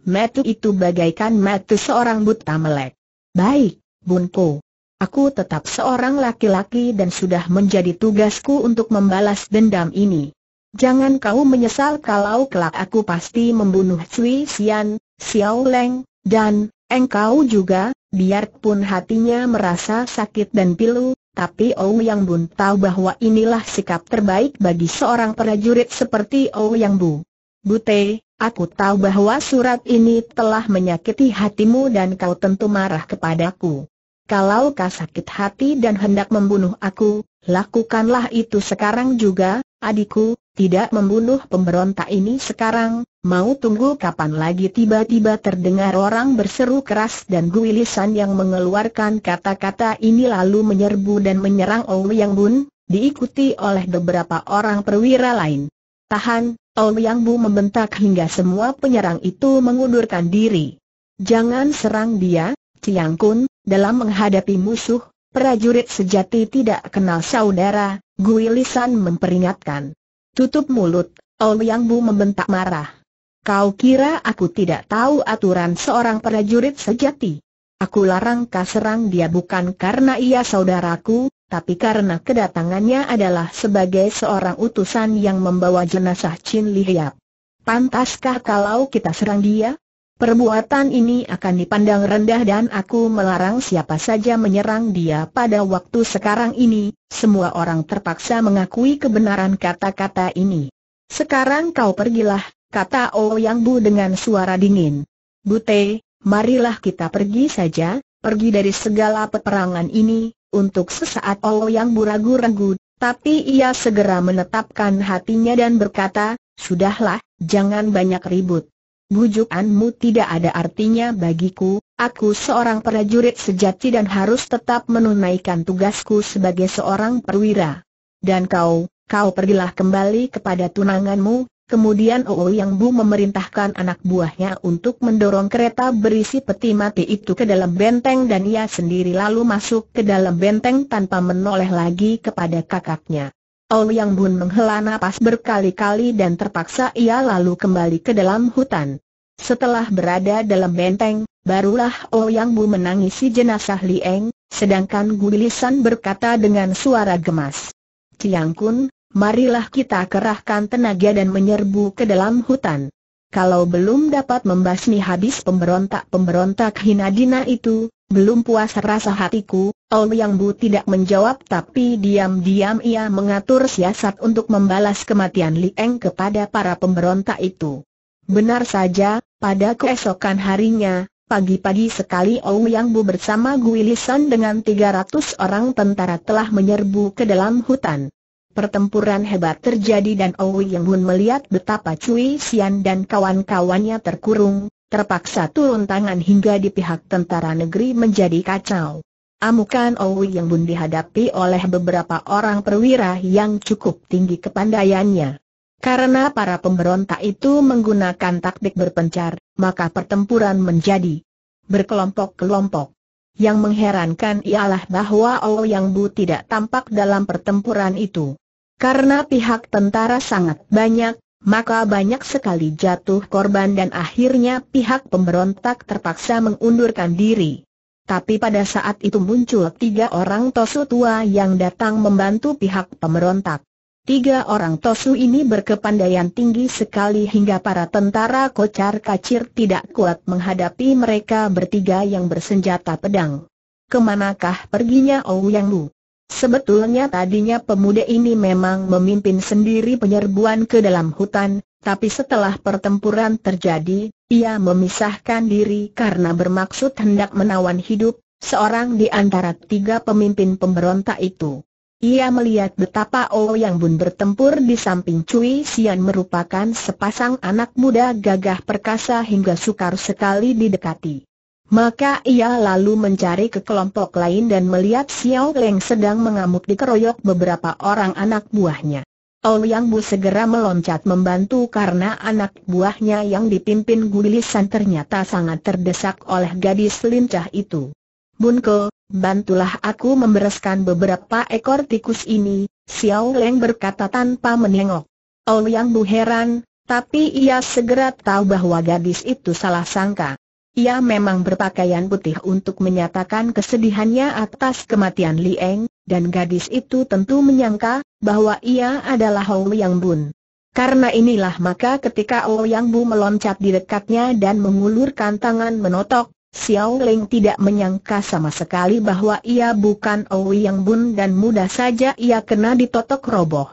Metu itu bagaikan metu seorang buta melek. Baik, Bunku. Aku tetap seorang laki-laki dan sudah menjadi tugasku untuk membalas dendam ini. Jangan kau menyesal kalau kelak aku pasti membunuh Cui Xian, Xiao Leng, dan engkau juga, biarpun hatinya merasa sakit dan pilu, tapi Yang Bun tahu bahwa inilah sikap terbaik bagi seorang prajurit seperti Yang Bu. Bute, aku tahu bahwa surat ini telah menyakiti hatimu dan kau tentu marah kepadaku. Kalau kau sakit hati dan hendak membunuh aku, lakukanlah itu sekarang juga, adikku, tidak membunuh pemberontak ini sekarang, mau tunggu kapan lagi tiba-tiba terdengar orang berseru keras dan guilisan yang mengeluarkan kata-kata ini lalu menyerbu dan menyerang Yang Bun, diikuti oleh beberapa orang perwira lain. Tahan, Yang Bun membentak hingga semua penyerang itu mengundurkan diri. Jangan serang dia, Ciang Kun, dalam menghadapi musuh, prajurit sejati tidak kenal saudara, Gui Lisan memperingatkan. Tutup mulut, Bu membentak marah. Kau kira aku tidak tahu aturan seorang prajurit sejati? Aku larang kau serang dia bukan karena ia saudaraku, tapi karena kedatangannya adalah sebagai seorang utusan yang membawa jenazah Chin Li Hiap. Pantaskah kalau kita serang dia? Perbuatan ini akan dipandang rendah dan aku melarang siapa saja menyerang dia pada waktu sekarang ini, semua orang terpaksa mengakui kebenaran kata-kata ini. Sekarang kau pergilah, kata Ouyang oh Bu dengan suara dingin. Bute, marilah kita pergi saja, pergi dari segala peperangan ini, untuk sesaat Ouyang oh Bu ragu-ragu, tapi ia segera menetapkan hatinya dan berkata, Sudahlah, jangan banyak ribut bujukanmu tidak ada artinya bagiku, aku seorang prajurit sejati dan harus tetap menunaikan tugasku sebagai seorang perwira. Dan kau, kau pergilah kembali kepada tunanganmu, kemudian Oo Yang Bu memerintahkan anak buahnya untuk mendorong kereta berisi peti mati itu ke dalam benteng dan ia sendiri lalu masuk ke dalam benteng tanpa menoleh lagi kepada kakaknya. Yang Bun menghela nafas berkali-kali dan terpaksa ia lalu kembali ke dalam hutan. Setelah berada dalam benteng, barulah Yang Bun menangisi jenazah Lieng, sedangkan Lisan berkata dengan suara gemas. Tiang Kun, marilah kita kerahkan tenaga dan menyerbu ke dalam hutan. Kalau belum dapat membasmi habis pemberontak-pemberontak Hina Dina itu, belum puas rasa hatiku, yang Bu tidak menjawab tapi diam-diam ia mengatur siasat untuk membalas kematian Li Eng kepada para pemberontak itu. Benar saja, pada keesokan harinya, Pagi-pagi sekali Yang Bu bersama Gui Lisan dengan 300 orang tentara telah menyerbu ke dalam hutan. Pertempuran hebat terjadi dan Yang Bun melihat betapa Cui Xian dan kawan-kawannya terkurung, terpaksa turun tangan hingga di pihak tentara negeri menjadi kacau. Amukan Owi yang Bun dihadapi oleh beberapa orang perwira yang cukup tinggi kepandaiannya. Karena para pemberontak itu menggunakan taktik berpencar, maka pertempuran menjadi berkelompok-kelompok. Yang mengherankan ialah bahwa yang Bu tidak tampak dalam pertempuran itu. Karena pihak tentara sangat banyak, maka banyak sekali jatuh korban dan akhirnya pihak pemberontak terpaksa mengundurkan diri. Tapi pada saat itu muncul tiga orang tosu tua yang datang membantu pihak pemberontak. Tiga orang tosu ini berkepandaian tinggi sekali hingga para tentara kocar kacir tidak kuat menghadapi mereka bertiga yang bersenjata pedang. Kemanakah perginya Ouyang Lu? Sebetulnya tadinya pemuda ini memang memimpin sendiri penyerbuan ke dalam hutan, tapi setelah pertempuran terjadi, ia memisahkan diri karena bermaksud hendak menawan hidup seorang di antara tiga pemimpin pemberontak itu. Ia melihat betapa Oh yang Bun bertempur di samping Cui Sian merupakan sepasang anak muda gagah perkasa hingga sukar sekali didekati. Maka ia lalu mencari ke kelompok lain dan melihat Xiao Leng sedang mengamuk dikeroyok beberapa orang anak buahnya. Ouyang Bu segera meloncat membantu karena anak buahnya yang dipimpin Gulisan ternyata sangat terdesak oleh gadis lincah itu. Bunko, bantulah aku membereskan beberapa ekor tikus ini, Xiao Leng berkata tanpa menengok. Ouyang Bu heran, tapi ia segera tahu bahwa gadis itu salah sangka. Ia memang berpakaian putih untuk menyatakan kesedihannya atas kematian Li Eng, dan gadis itu tentu menyangka bahwa ia adalah Ouyang Bun. Karena inilah maka ketika Ouyang Yang Bu meloncat di dekatnya dan mengulurkan tangan menotok, Xiao Ling tidak menyangka sama sekali bahwa ia bukan Ouyang Bun dan mudah saja ia kena ditotok roboh.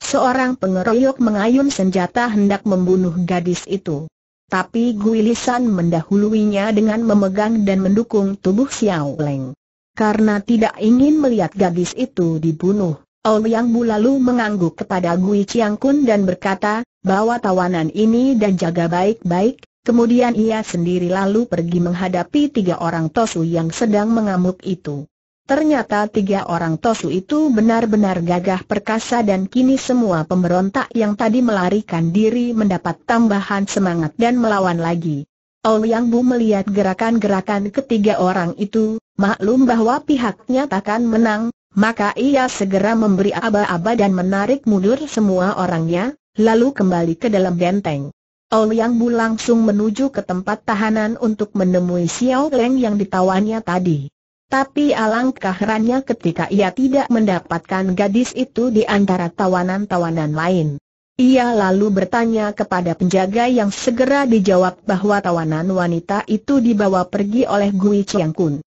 Seorang pengeroyok mengayun senjata hendak membunuh gadis itu. Tapi Gui Lisan mendahuluinya dengan memegang dan mendukung tubuh Xiao Leng karena tidak ingin melihat gadis itu dibunuh. Yang Bu lalu mengangguk kepada Gui Chiang Kun dan berkata, bawa tawanan ini dan jaga baik-baik, kemudian ia sendiri lalu pergi menghadapi tiga orang Tosu yang sedang mengamuk itu. Ternyata tiga orang Tosu itu benar-benar gagah perkasa dan kini semua pemberontak yang tadi melarikan diri mendapat tambahan semangat dan melawan lagi. Yang Bu melihat gerakan-gerakan ketiga orang itu, Maklum bahwa pihaknya takkan menang, maka ia segera memberi aba-aba dan menarik mundur semua orangnya, lalu kembali ke dalam benteng. Ouyang Bu langsung menuju ke tempat tahanan untuk menemui Xiao Leng yang ditawannya tadi. Tapi alangkah herannya ketika ia tidak mendapatkan gadis itu di antara tawanan-tawanan lain. Ia lalu bertanya kepada penjaga yang segera dijawab bahwa tawanan wanita itu dibawa pergi oleh Gui Chiang Kun.